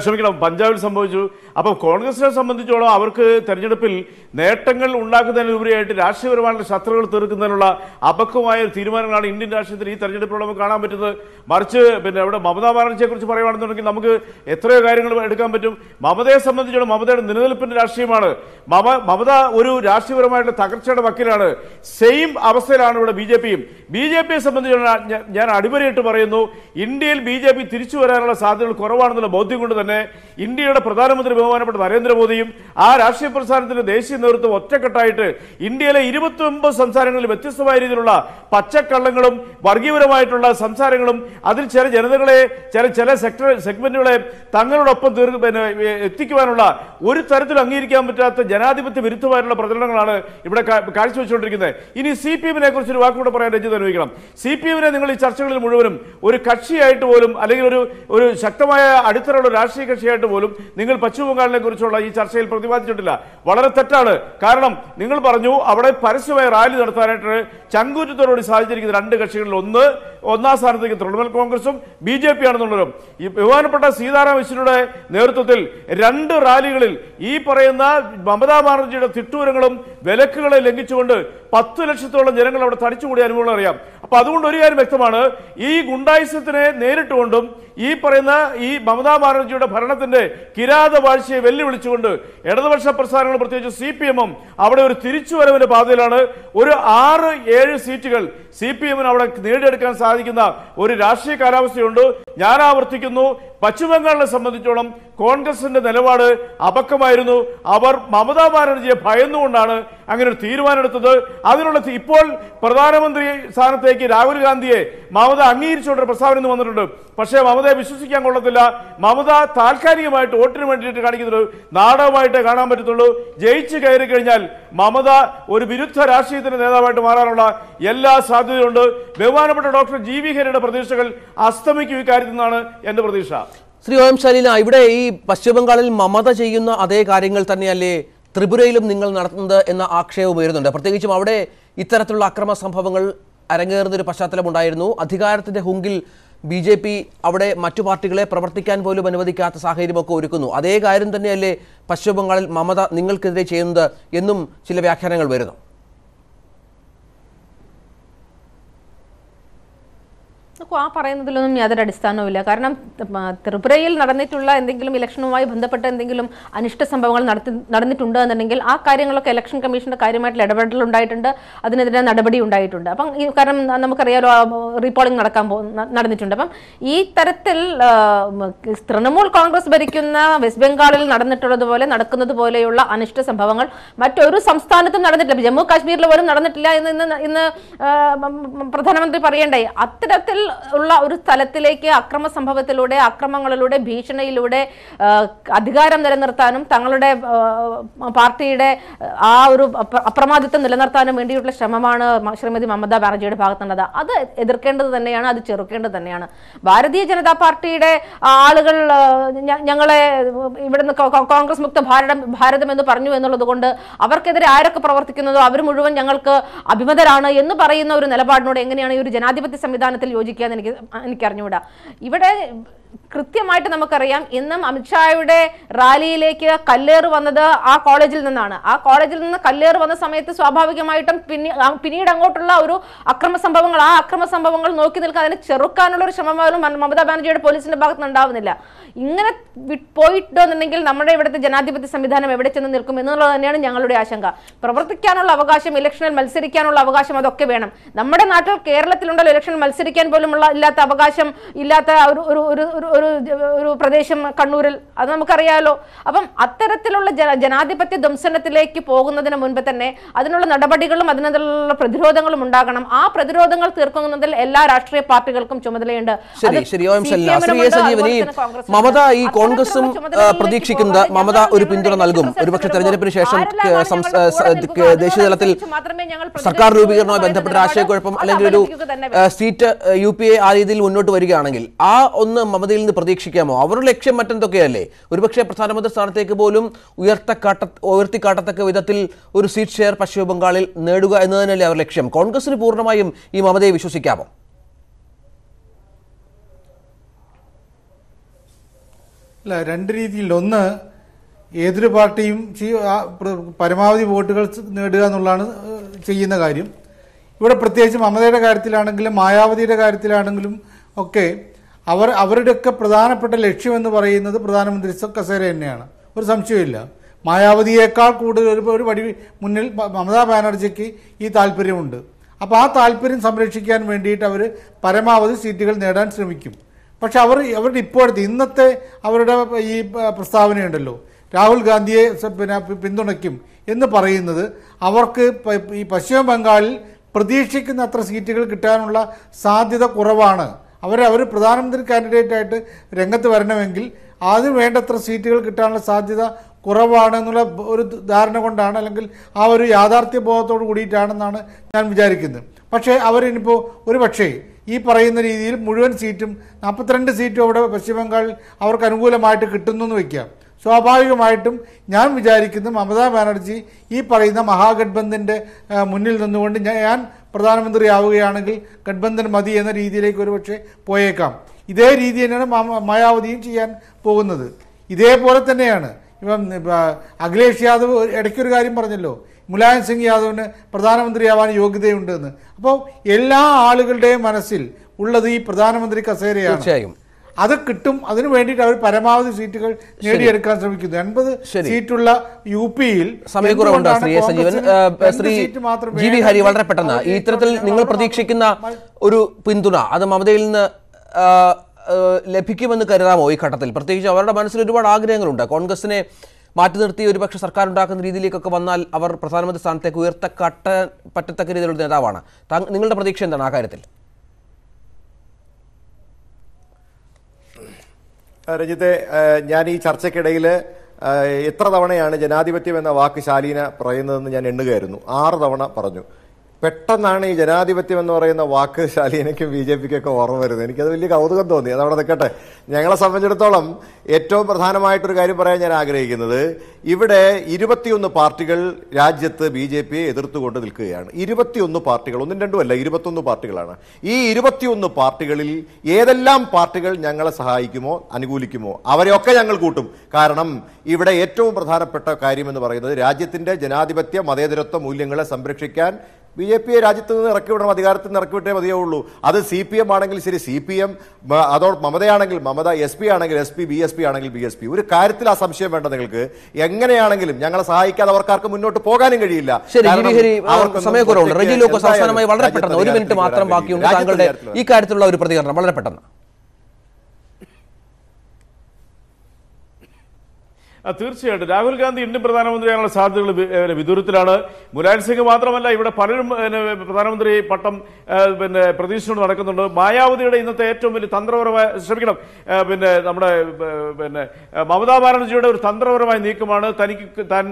ക്ഷമിക്കണം പഞ്ചാബിൽ സംഭവിച്ചു അപ്പോൾ കോൺഗ്രസിനെ സംബന്ധിച്ചോളം അവർക്ക് തെരഞ്ഞെടുപ്പിൽ നേട്ടങ്ങൾ ഉണ്ടാക്കുന്നതിനുപരിയായിട്ട് രാഷ്ട്രീയപരമായിട്ട് ശത്രുക്കൾ തീർക്കുന്നതിനുള്ള അപക്വമായ തീരുമാനങ്ങളാണ് ഇന്ത്യൻ രാഷ്ട്രീയത്തിൽ ഈ തെരഞ്ഞെടുപ്പിലൂടെ നമുക്ക് കാണാൻ പറ്റുന്നത് മറിച്ച് പിന്നെ അവിടെ മമതാ കുറിച്ച് പറയുകയാണെന്നുണ്ടെങ്കിൽ നമുക്ക് എത്രയോ കാര്യങ്ങൾ എടുക്കാൻ പറ്റും മമതയെ സംബന്ധിച്ചോളം മമതയുടെ നിലനിൽപ്പിന്റെ രാഷ്ട്രീയമാണ് മമ മമത ഒരു രാഷ്ട്രീയപരമായിട്ടുള്ള തകർച്ചയുടെ വക്കിലാണ് സെയിം അവസ്ഥയിലാണ് ഇവിടെ ബി ജെ പിയും ബി ജെ പിയെ സംബന്ധിച്ചോളം ഞാൻ അടിവരയിട്ട് പറയുന്നു ഇന്ത്യയിൽ ബി ജെ പി തിരിച്ചു വരാനുള്ള സാധ്യതകൾ കുറവാണെന്നുള്ള ബോധ്യം കൊണ്ട് തന്നെ ഇന്ത്യയുടെ പ്രധാനമന്ത്രി ബഹുമാനപ്പെട്ട നരേന്ദ്രമോദിയും ആ രാഷ്ട്രീയ പ്രസ്ഥാനത്തിന്റെ ദേശീയ നേതൃത്വം ഒറ്റക്കെട്ടായിട്ട് ഇന്ത്യയിലെ ഒമ്പത് സംസ്ഥാനങ്ങളിൽ വ്യത്യസ്തമായ രീതിയിലുള്ള പച്ചക്കള്ളങ്ങളും വർഗീയപരമായിട്ടുള്ള സംസാരങ്ങളും അതിൽ ചില ജനതകളെ ചില ചില സെക്ടർ സെഗ്മെന്റുകളെ തങ്ങളോടൊപ്പം തീർക്ക എത്തിക്കുവാനുള്ള ഒരു തരത്തിൽ അംഗീകരിക്കാൻ പറ്റാത്ത ജനാധിപത്യ വിരുദ്ധമായിട്ടുള്ള പ്രചരണങ്ങളാണ് ഇവിടെ കാഴ്ചവെച്ചുകൊണ്ടിരിക്കുന്നത് ഇനി സി പി എമ്മിനെ കുറിച്ച് ഒരു വാക്കുകൂടെ പറയാൻ രജിത അനുഭവിക്കണം സി പി എമ്മിനെ നിങ്ങൾ ഈ ചർച്ചകളിൽ മുഴുവനും ഒരു കക്ഷിയായിട്ട് പോലും അല്ലെങ്കിൽ ഒരു ഒരു ശക്തമായ അടിത്തറയുള്ള രാഷ്ട്രീയ കക്ഷിയായിട്ട് പോലും നിങ്ങൾ പശ്ചിമ ബംഗാളിനെ കുറിച്ചുള്ള ഈ ചർച്ചയിൽ പ്രതിപാദിച്ചിട്ടില്ല വളരെ തെറ്റാണ് കാരണം നിങ്ങൾ പറഞ്ഞു അവിടെ പരസ്യമായി റാലി നടത്താനായിട്ട് ചങ്കൂറ്റത്തോടുകൂടി സാധിച്ചിരിക്കുന്ന രണ്ട് കക്ഷികളിൽ ഒന്ന് ഒന്നാം സ്ഥാനത്തേക്ക് തൃണമൂൽ കോൺഗ്രസും ബി ജെ പി ആണെന്നുള്ളതും ഈ ബഹുമാനപ്പെട്ട സീതാറാം യെച്ചൂരിയുടെ നേതൃത്വത്തിൽ രണ്ട് റാലികളിൽ ഈ പറയുന്ന മമതാ ബാനർജിയുടെ തിട്ടൂരങ്ങളും വിലക്കുകളെ ലംഘിച്ചുകൊണ്ട് പത്ത് ലക്ഷത്തോളം ജനങ്ങൾ അവിടെ തടിച്ചുകൂടിയ അനുഭവങ്ങൾ അറിയാം അപ്പൊ അതുകൊണ്ട് ഒരു കാര്യം വ്യക്തമാണ് ഈ ഗുണ്ടായുസത്തിനെ നേരിട്ടുകൊണ്ടും ഈ പറയുന്ന ഈ മമതാ ബാനർജിയുടെ ഭരണത്തിന്റെ കിരാത വാഴ്ചയെ വെല്ലുവിളിച്ചുകൊണ്ട് ഇടതുപക്ഷ പ്രസ്ഥാനങ്ങൾ പ്രത്യേകിച്ച് സി പി എമ്മും അവിടെ ഒരു തിരിച്ചുവരവിന്റെ പാതയിലാണ് ഒരു ആറ് ഏഴ് സീറ്റുകൾ സി പി എമ്മിന് അവിടെ നേടിയെടുക്കാൻ സാധിക്കുന്ന ഒരു രാഷ്ട്രീയ കാലാവസ്ഥയുണ്ട് ഞാൻ ആവർത്തിക്കുന്നു പശ്ചിമബംഗാളിനെ സംബന്ധിച്ചോളം കോൺഗ്രസിന്റെ നിലപാട് അപക്കമായിരുന്നു അവർ മമതാ ബാനർജിയെ ഭയന്നുകൊണ്ടാണ് അങ്ങനെ ഒരു തീരുമാനമെടുത്തത് അതിനുള്ള ഇപ്പോൾ പ്രധാനമന്ത്രി സ്ഥാനത്തേക്ക് രാഹുൽ ഗാന്ധിയെ മമത അംഗീകരിച്ചുകൊണ്ടൊരു പ്രസ്താവന വന്നിട്ടുണ്ട് പക്ഷേ മമത മമതയെ വിശ്വസിക്കാൻ കൊള്ളത്തില്ല മമത താൽക്കാലികമായിട്ട് വോട്ടിന് വേണ്ടിയിട്ട് കാണിക്കുന്നുള്ളൂ ഒരു നാടകമായിട്ടേ കാണാൻ പറ്റത്തുള്ളൂ ജയിച്ചു കയറി കഴിഞ്ഞാൽ മമത ഒരു വിരുദ്ധ രാഷ്ട്രീയത്തിന്റെ നേതാവായിട്ട് മാറാനുള്ള എല്ലാ സാധ്യതയുണ്ട് ബഹുമാനപ്പെട്ട ഡോക്ടർ ജി വി ഹരിയുടെ പ്രതീക്ഷകൾ അസ്തമിക്കും ഇക്കാര്യത്തിൽ നിന്നാണ് എന്റെ പ്രതീക്ഷ ശ്രീ ഓം ശലീല ഇവിടെ ഈ പശ്ചിമബംഗാളിൽ മമത ചെയ്യുന്ന അതേ കാര്യങ്ങൾ തന്നെയല്ലേ ത്രിപുരയിലും നിങ്ങൾ നടത്തുന്നത് എന്ന ആക്ഷേപം ഉയരുന്നുണ്ട് പ്രത്യേകിച്ചും അവിടെ ഇത്തരത്തിലുള്ള അക്രമ സംഭവങ്ങൾ അരങ്ങേറുന്ന ഒരു ഉണ്ടായിരുന്നു അധികാരത്തിന്റെ ഹുങ്കിൽ ബി ജെ പി അവിടെ മറ്റു പാർട്ടികളെ പ്രവർത്തിക്കാൻ പോലും അനുവദിക്കാത്ത സാഹചര്യമൊക്കെ ഒരുക്കുന്നു അതേ കാര്യം തന്നെയല്ലേ പശ്ചിമ ബംഗാളിൽ മമത നിങ്ങൾക്കെതിരെ ചെയ്യുന്നത് എന്നും ചില വ്യാഖ്യാനങ്ങൾ വരുന്നു നോക്കൂ ആ പറയുന്നതിലൊന്നും യാതൊരു അടിസ്ഥാനവുമില്ല കാരണം ത്രിപുരയിൽ നടന്നിട്ടുള്ള എന്തെങ്കിലും ഇലക്ഷനുമായി ബന്ധപ്പെട്ട എന്തെങ്കിലും അനിഷ്ട സംഭവങ്ങൾ നടത്തി നടന്നിട്ടുണ്ട് എന്നുണ്ടെങ്കിൽ ആ കാര്യങ്ങളൊക്കെ ഇലക്ഷൻ കമ്മീഷന്റെ കാര്യമായിട്ടുള്ള ഇടപെടൽ ഉണ്ടായിട്ടുണ്ട് അതിനെതിരെ നടപടി ഉണ്ടായിട്ടുണ്ട് അപ്പം കാരണം നമുക്കറിയാം റീപോളിംഗ് നടക്കാൻ നടന്നിട്ടുണ്ട് അപ്പം ഈ തരത്തിൽ തൃണമൂൽ കോൺഗ്രസ് ഭരിക്കുന്ന വെസ്റ്റ് ബംഗാളിൽ നടന്നിട്ടുള്ളതുപോലെ നടക്കുന്നത് പോലെയുള്ള അനിഷ്ട സംഭവങ്ങൾ മറ്റൊരു സംസ്ഥാനത്തും നടന്നിട്ടില്ല ജമ്മു കാശ്മീരിൽ പോലും നടന്നിട്ടില്ല എന്ന് ഇന്ന് ഇന്ന് പ്രധാനമന്ത്രി പറയണ്ടേ അത്തരത്തിൽ ഉള്ള ഒരു സ്ഥലത്തിലേക്ക് അക്രമ സംഭവത്തിലൂടെ അക്രമങ്ങളിലൂടെ ഭീഷണിയിലൂടെ അധികാരം നിലനിർത്താനും തങ്ങളുടെ പാർട്ടിയുടെ ആ ഒരു അപ്രമാദിത്വം നിലനിർത്താനും വേണ്ടിയിട്ടുള്ള ശ്രമമാണ് ശ്രീമതി മമതാ ബാനർജിയുടെ ഭാഗത്തുള്ളത് അത് എതിർക്കേണ്ടത് തന്നെയാണ് അത് ചെറുക്കേണ്ടത് തന്നെയാണ് ഭാരതീയ ജനതാ പാർട്ടിയുടെ ആളുകൾ ഞങ്ങളെ ഇവിടുന്ന് കോൺഗ്രസ് മുക്ത ഭാരതം ഭാരതം എന്ന് പറഞ്ഞു എന്നുള്ളത് കൊണ്ട് അവർക്കെതിരെ ആരൊക്കെ പ്രവർത്തിക്കുന്നതോ അവർ മുഴുവൻ ഞങ്ങൾക്ക് അഭിമതരാണ് എന്ന് പറയുന്ന ഒരു നിലപാടിനോട് എങ്ങനെയാണ് ഈ ഒരു ജനാധിപത്യ സംവിധാനത്തിൽ യോജിക്കുന്നത് ചിരിക്കാന്ന് എനിക്ക് എനിക്കറിഞ്ഞുകൂടാ ഇവിടെ കൃത്യമായിട്ട് നമുക്കറിയാം ഇന്നും അമിത്ഷായുടെ റാലിയിലേക്ക് കല്ലേറ് വന്നത് ആ കോളേജിൽ നിന്നാണ് ആ കോളേജിൽ നിന്ന് കല്ലേറ് വന്ന സമയത്ത് സ്വാഭാവികമായിട്ടും പിന്നീട് അങ്ങോട്ടുള്ള ഒരു അക്രമ സംഭവങ്ങൾ ആ അക്രമ സംഭവങ്ങൾ നോക്കി നിൽക്കാൻ അതിനെ ചെറുക്കാനുള്ള ഒരു ശ്രമം പോലും മമതാ ബാനർജിയുടെ പോലീസിന്റെ ഭാഗത്ത് ഉണ്ടാവുന്നില്ല ഇങ്ങനെ പോയിട്ടുണ്ടെന്നുണ്ടെങ്കിൽ നമ്മുടെ ഇവിടുത്തെ ജനാധിപത്യ സംവിധാനം എവിടെ ചെന്ന് നിൽക്കും എന്നുള്ളത് തന്നെയാണ് ഞങ്ങളുടെ ആശങ്ക പ്രവർത്തിക്കാനുള്ള അവകാശം ഇലക്ഷനിൽ മത്സരിക്കാനുള്ള അവകാശം അതൊക്കെ വേണം നമ്മുടെ നാട്ടിൽ കേരളത്തിലുണ്ടല്ലോ ഇലക്ഷനിൽ മത്സരിക്കാൻ പോലും ഉള്ള ഇല്ലാത്ത അവകാശം ഇല്ലാത്ത ഒരു ഒരു ഒരു ഒരു ഒരു പ്രദേശം കണ്ണൂരിൽ അത് നമുക്കറിയാമല്ലോ അപ്പം അത്തരത്തിലുള്ള ജന ജനാധിപത്യ ധംസനത്തിലേക്ക് പോകുന്നതിന് മുൻപ് തന്നെ അതിനുള്ള നടപടികളും അതിനുള്ള പ്രതിരോധങ്ങളും ഉണ്ടാകണം ആ പ്രതിരോധങ്ങൾ തീർക്കുന്നതിൽ എല്ലാ രാഷ്ട്രീയ പാർട്ടികൾക്കും ചുമതലയുണ്ട് മമത ഈ കോൺഗ്രസും പ്രതീക്ഷിക്കുന്നത് മമത ഒരു പിന്തുണ നൽകും ഒരുപക്ഷെ തെരഞ്ഞെടുപ്പിന് ശേഷം ദേശീയ തലത്തിൽ സർക്കാർ രൂപീകരണവുമായി ബന്ധപ്പെട്ട ആശയക്കുഴപ്പം അല്ലെങ്കിൽ ഒരു സീറ്റ് യു പി എ ആ രീതിയിൽ മുന്നോട്ട് വരികയാണെങ്കിൽ ആ ഒന്ന് മമത ജനതയിൽ നിന്ന് പ്രതീക്ഷിക്കാമോ അവരുടെ ലക്ഷ്യം മറ്റെന്തൊക്കെയല്ലേ ഒരുപക്ഷെ പ്രധാനമന്ത്രി സ്ഥാനത്തേക്ക് പോലും ഉയർത്തക്കാട്ട ഉയർത്തിക്കാട്ടത്തക്ക വിധത്തിൽ ഒരു സീറ്റ് ഷെയർ പശ്ചിമ ബംഗാളിൽ നേടുക എന്നതിനല്ലേ അവരുടെ ലക്ഷ്യം കോൺഗ്രസിന് പൂർണ്ണമായും ഈ മമതയെ വിശ്വസിക്കാമോ അല്ല രണ്ട് രീതിയിൽ ഒന്ന് ഏതൊരു പാർട്ടിയും പരമാവധി വോട്ടുകൾ നേടുക എന്നുള്ളതാണ് ചെയ്യുന്ന കാര്യം ഇവിടെ പ്രത്യേകിച്ച് മമതയുടെ കാര്യത്തിലാണെങ്കിലും മായാവതിയുടെ കാര്യത്തിലാണെങ്കിലും ഒക്കെ അവർ അവരുടെയൊക്കെ പ്രധാനപ്പെട്ട ലക്ഷ്യമെന്ന് പറയുന്നത് പ്രധാനമന്ത്രി കസേര തന്നെയാണ് ഒരു സംശയമില്ല മായാവതിയേക്കാൾ കൂടുതൽ ഒരു ഒരു മുന്നിൽ മമതാ ബാനർജിക്ക് ഈ താല്പര്യമുണ്ട് അപ്പോൾ ആ താല്പര്യം സംരക്ഷിക്കാൻ വേണ്ടിയിട്ട് അവർ പരമാവധി സീറ്റുകൾ നേടാൻ ശ്രമിക്കും പക്ഷെ അവർ അവരുടെ ഇപ്പോഴത്തെ ഇന്നത്തെ അവരുടെ ഈ പ്രസ്താവനയുണ്ടല്ലോ രാഹുൽ ഗാന്ധിയെ പിന്നെ പിന്തുണയ്ക്കും എന്ന് പറയുന്നത് അവർക്ക് ഈ പശ്ചിമ ബംഗാളിൽ പ്രതീക്ഷിക്കുന്ന അത്ര സീറ്റുകൾ കിട്ടാനുള്ള സാധ്യത കുറവാണ് അവർ പ്രധാനമന്ത്രി കാൻഡിഡേറ്റായിട്ട് രംഗത്ത് വരണമെങ്കിൽ ആദ്യം വേണ്ടത്ര സീറ്റുകൾ കിട്ടാനുള്ള സാധ്യത കുറവാണ് എന്നുള്ള ഒരു ധാരണ കൊണ്ടാണ് അല്ലെങ്കിൽ ആ ഒരു യാഥാർത്ഥ്യ ബോധത്തോട് കൂടിയിട്ടാണെന്നാണ് ഞാൻ വിചാരിക്കുന്നത് പക്ഷേ അവരിനിപ്പോൾ ഒരു പക്ഷേ ഈ പറയുന്ന രീതിയിൽ മുഴുവൻ സീറ്റും നാൽപ്പത്തിരണ്ട് സീറ്റും അവിടെ പശ്ചിമ ബംഗാളിൽ അവർക്ക് അനുകൂലമായിട്ട് കിട്ടുന്നു എന്ന് വയ്ക്കുക സ്വാഭാവികമായിട്ടും ഞാൻ വിചാരിക്കുന്നു മമതാ ബാനർജി ഈ പറയുന്ന മഹാഗഡ്ബന്ധിൻ്റെ മുന്നിൽ നിന്നുകൊണ്ട് ഞാൻ പ്രധാനമന്ത്രിയാവുകയാണെങ്കിൽ ഗഡ്ബന്ധൻ മതി എന്ന രീതിയിലേക്ക് ഒരുപക്ഷെ പോയേക്കാം ഇതേ രീതി തന്നെയാണ് മായാവതിയും ചെയ്യാൻ പോകുന്നത് ഇതേപോലെ തന്നെയാണ് ഇപ്പം അഖിലേഷ് യാദവ് ഇടയ്ക്കൊരു കാര്യം പറഞ്ഞല്ലോ മുലായം സിംഗ് യാദവിന് പ്രധാനമന്ത്രിയാവാൻ യോഗ്യതയുണ്ടെന്ന് അപ്പോൾ എല്ലാ ആളുകളുടെയും മനസ്സിൽ ഉള്ളത് ഈ പ്രധാനമന്ത്രി കസേരയാണ് തീർച്ചയായും അത് കിട്ടും അതിനു വേണ്ടിയിട്ട് അവർ പരമാവധി സീറ്റുകൾ നേടിയെടുക്കാൻ ശ്രമിക്കുന്നു എൺപത് സീറ്റുള്ള യു പിയിൽ ജി ഹരി വളരെ പെട്ടെന്ന് ഇത്തരത്തിൽ നിങ്ങൾ പ്രതീക്ഷിക്കുന്ന ഒരു പിന്തുണ അത് മമതയിൽ നിന്ന് ലഭിക്കുമെന്ന് കരുതാമോ ഈ ഘട്ടത്തിൽ പ്രത്യേകിച്ച് അവരുടെ മനസ്സിൽ ഒരുപാട് ആഗ്രഹങ്ങളുണ്ട് കോൺഗ്രസിനെ മാറ്റി നിർത്തി ഒരുപക്ഷെ സർക്കാർ ഉണ്ടാക്കുന്ന രീതിയിലേക്കൊക്കെ വന്നാൽ അവർ പ്രധാനമന്ത്രി സ്ഥാനത്തേക്ക് ഉയർത്തക്കട്ട പറ്റത്തക്ക രീതിയിലുള്ള നേതാവാണ് നിങ്ങളുടെ പ്രതീക്ഷ എന്താണ് ആ കാര്യത്തിൽ രഞ്ജിത്തെ ഞാൻ ഈ ചർച്ചയ്ക്കിടയിൽ എത്ര തവണയാണ് ജനാധിപത്യം എന്ന വാക്ക് ശാലീന പറയുന്നതെന്ന് ഞാൻ എണ്ണുകയായിരുന്നു ആറ് തവണ പറഞ്ഞു പെട്ടെന്നാണ് ഈ ജനാധിപത്യം എന്ന് പറയുന്ന വാക്ക് ശാലീനയ്ക്കും ബി ജെ പിക്കൊക്കെ ഓർമ്മ വരുന്നത് എനിക്കത് വലിയ കൗതുകം തോന്നി അതവിടെ നിൽക്കട്ടെ ഞങ്ങളെ സംബന്ധിച്ചിടത്തോളം ഏറ്റവും പ്രധാനമായിട്ടൊരു കാര്യം പറയാൻ ഞാൻ ആഗ്രഹിക്കുന്നത് ഇവിടെ ഇരുപത്തിയൊന്ന് പാർട്ടികൾ രാജ്യത്ത് ബി ജെ പിയെ എതിർത്തുകൊണ്ട് നിൽക്കുകയാണ് ഇരുപത്തിയൊന്ന് പാർട്ടികൾ ഒന്നും രണ്ടും അല്ല ഇരുപത്തൊന്ന് പാർട്ടികളാണ് ഈ ഇരുപത്തിയൊന്ന് പാർട്ടികളിൽ ഏതെല്ലാം പാർട്ടികൾ ഞങ്ങളെ സഹായിക്കുമോ അനുകൂലിക്കുമോ അവരെയൊക്കെ ഞങ്ങൾ കൂട്ടും കാരണം ഇവിടെ ഏറ്റവും പ്രധാനപ്പെട്ട എന്ന് പറയുന്നത് രാജ്യത്തിൻ്റെ ജനാധിപത്യ മതേതരത്വ മൂല്യങ്ങളെ സംരക്ഷിക്കാൻ ബി ജെ പിയെ രാജ്യത്ത് നിന്ന് ഇറക്കിവിടണം അധികാരത്തിൽ നിന്ന് ഇറക്കിവിട്ടേ മതിയാവുള്ളൂ അത് സി പി എം ആണെങ്കിൽ ശരി സി പി എം അതോട് മമതയാണെങ്കിൽ മമത എസ് പി ആണെങ്കിൽ S P B S P ആണെങ്കിൽ ബി എസ് പി ഒരു കാര്യത്തിൽ ആ സംശയം വേണ്ട നിങ്ങൾക്ക് എങ്ങനെയാണെങ്കിലും ഞങ്ങളെ സഹായിക്കാതെ അവർക്കാർക്ക് മുന്നോട്ട് പോകാനും കഴിയില്ല സമയക്കുറവുണ്ട് വളരെ പെട്ടെന്ന് ഒരു മിനിറ്റ് മാത്രം ബാക്കിയുണ്ട് താങ്കളുടെ ഈ കാര്യത്തിലുള്ള ഒരു പ്രതികരണം വളരെ പെട്ടെന്ന് തീർച്ചയായിട്ടും രാഹുൽ ഗാന്ധി ഇന്ത്യൻ പ്രധാനമന്ത്രിയാനുള്ള സാധ്യതകൾ വിദൂരത്തിലാണ് മുലായം സിംഗ് മാത്രമല്ല ഇവിടെ പലരും പ്രധാനമന്ത്രി പട്ടം പിന്നെ പ്രതീക്ഷിച്ചുകൊണ്ട് നടക്കുന്നുണ്ട് മായാവതിയുടെ ഇന്നത്തെ ഏറ്റവും വലിയ തന്ത്രപരമായ ശ്രമിക്കണം പിന്നെ നമ്മുടെ പിന്നെ മമതാ ബാനർജിയുടെ ഒരു തന്ത്രപരമായ നീക്കമാണ് തനിക്ക് താൻ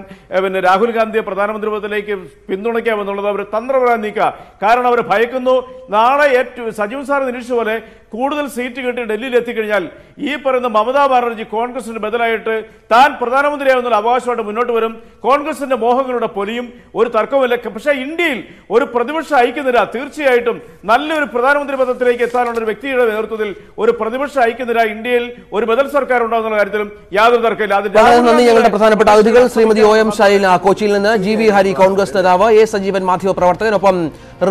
പിന്നെ രാഹുൽ ഗാന്ധിയെ പ്രധാനമന്ത്രി പദത്തിലേക്ക് പിന്തുണയ്ക്കാമെന്നുള്ളത് അവർ തന്ത്രപരമായി നീക്കുക കാരണം അവർ ഭയക്കുന്നു നാളെ ഏറ്റവും സജീവ് സാർ നിരീക്ഷിച്ച പോലെ കൂടുതൽ സീറ്റ് കിട്ടി ഡൽഹിയിൽ എത്തിക്കഴിഞ്ഞാൽ ഈ പറയുന്ന മമതാ ബാനർജി കോൺഗ്രസിന് ബദലായിട്ട് താൻ പ്രധാനമന്ത്രിയാവുന്ന അവകാശമായിട്ട് മുന്നോട്ട് വരും കോൺഗ്രസിന്റെ മോഹങ്ങളുടെ പൊലിയും ഒരു തർക്കവുമില്ല പക്ഷേ ഇന്ത്യയിൽ ഒരു പ്രതിപക്ഷ ഐക്യനിര തീർച്ചയായിട്ടും നല്ലൊരു പ്രധാനമന്ത്രി പദത്തിലേക്ക് എത്താനുള്ള ഒരു വ്യക്തിയുടെ നേതൃത്വത്തിൽ ഒരു പ്രതിപക്ഷ ഐക്യനിര ഇന്ത്യയിൽ ഒരു ബദൽ സർക്കാർ ഉണ്ടാകുന്ന കാര്യത്തിലും യാതൊരു തർക്കമില്ല ഞങ്ങളുടെ പ്രധാനപ്പെട്ട അതിഥികൾ ശ്രീമതി ഒ എം ഷൈല കൊച്ചിയിൽ നിന്ന് ജി വി ഹരി കോൺഗ്രസ് നേതാവ് എ സജീവൻ മാധ്യമ പ്രവർത്തകൻ ഒപ്പം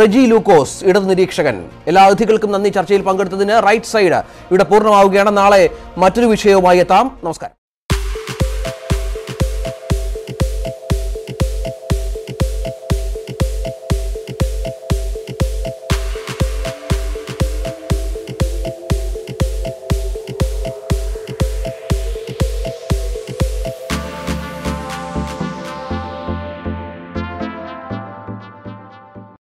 റെജി ലൂക്കോസ് ഇടതു നിരീക്ഷകൻ എല്ലാ അതിഥികൾക്കും നന്ദി ചർച്ചയിൽ പങ്കെടുത്തതിന് റൈറ്റ് സൈഡ് ഇവിടെ പൂർണ്ണമാവുകയാണ് നാളെ മറ്റൊരു വിഷയവുമായി എത്താം നമസ്കാരം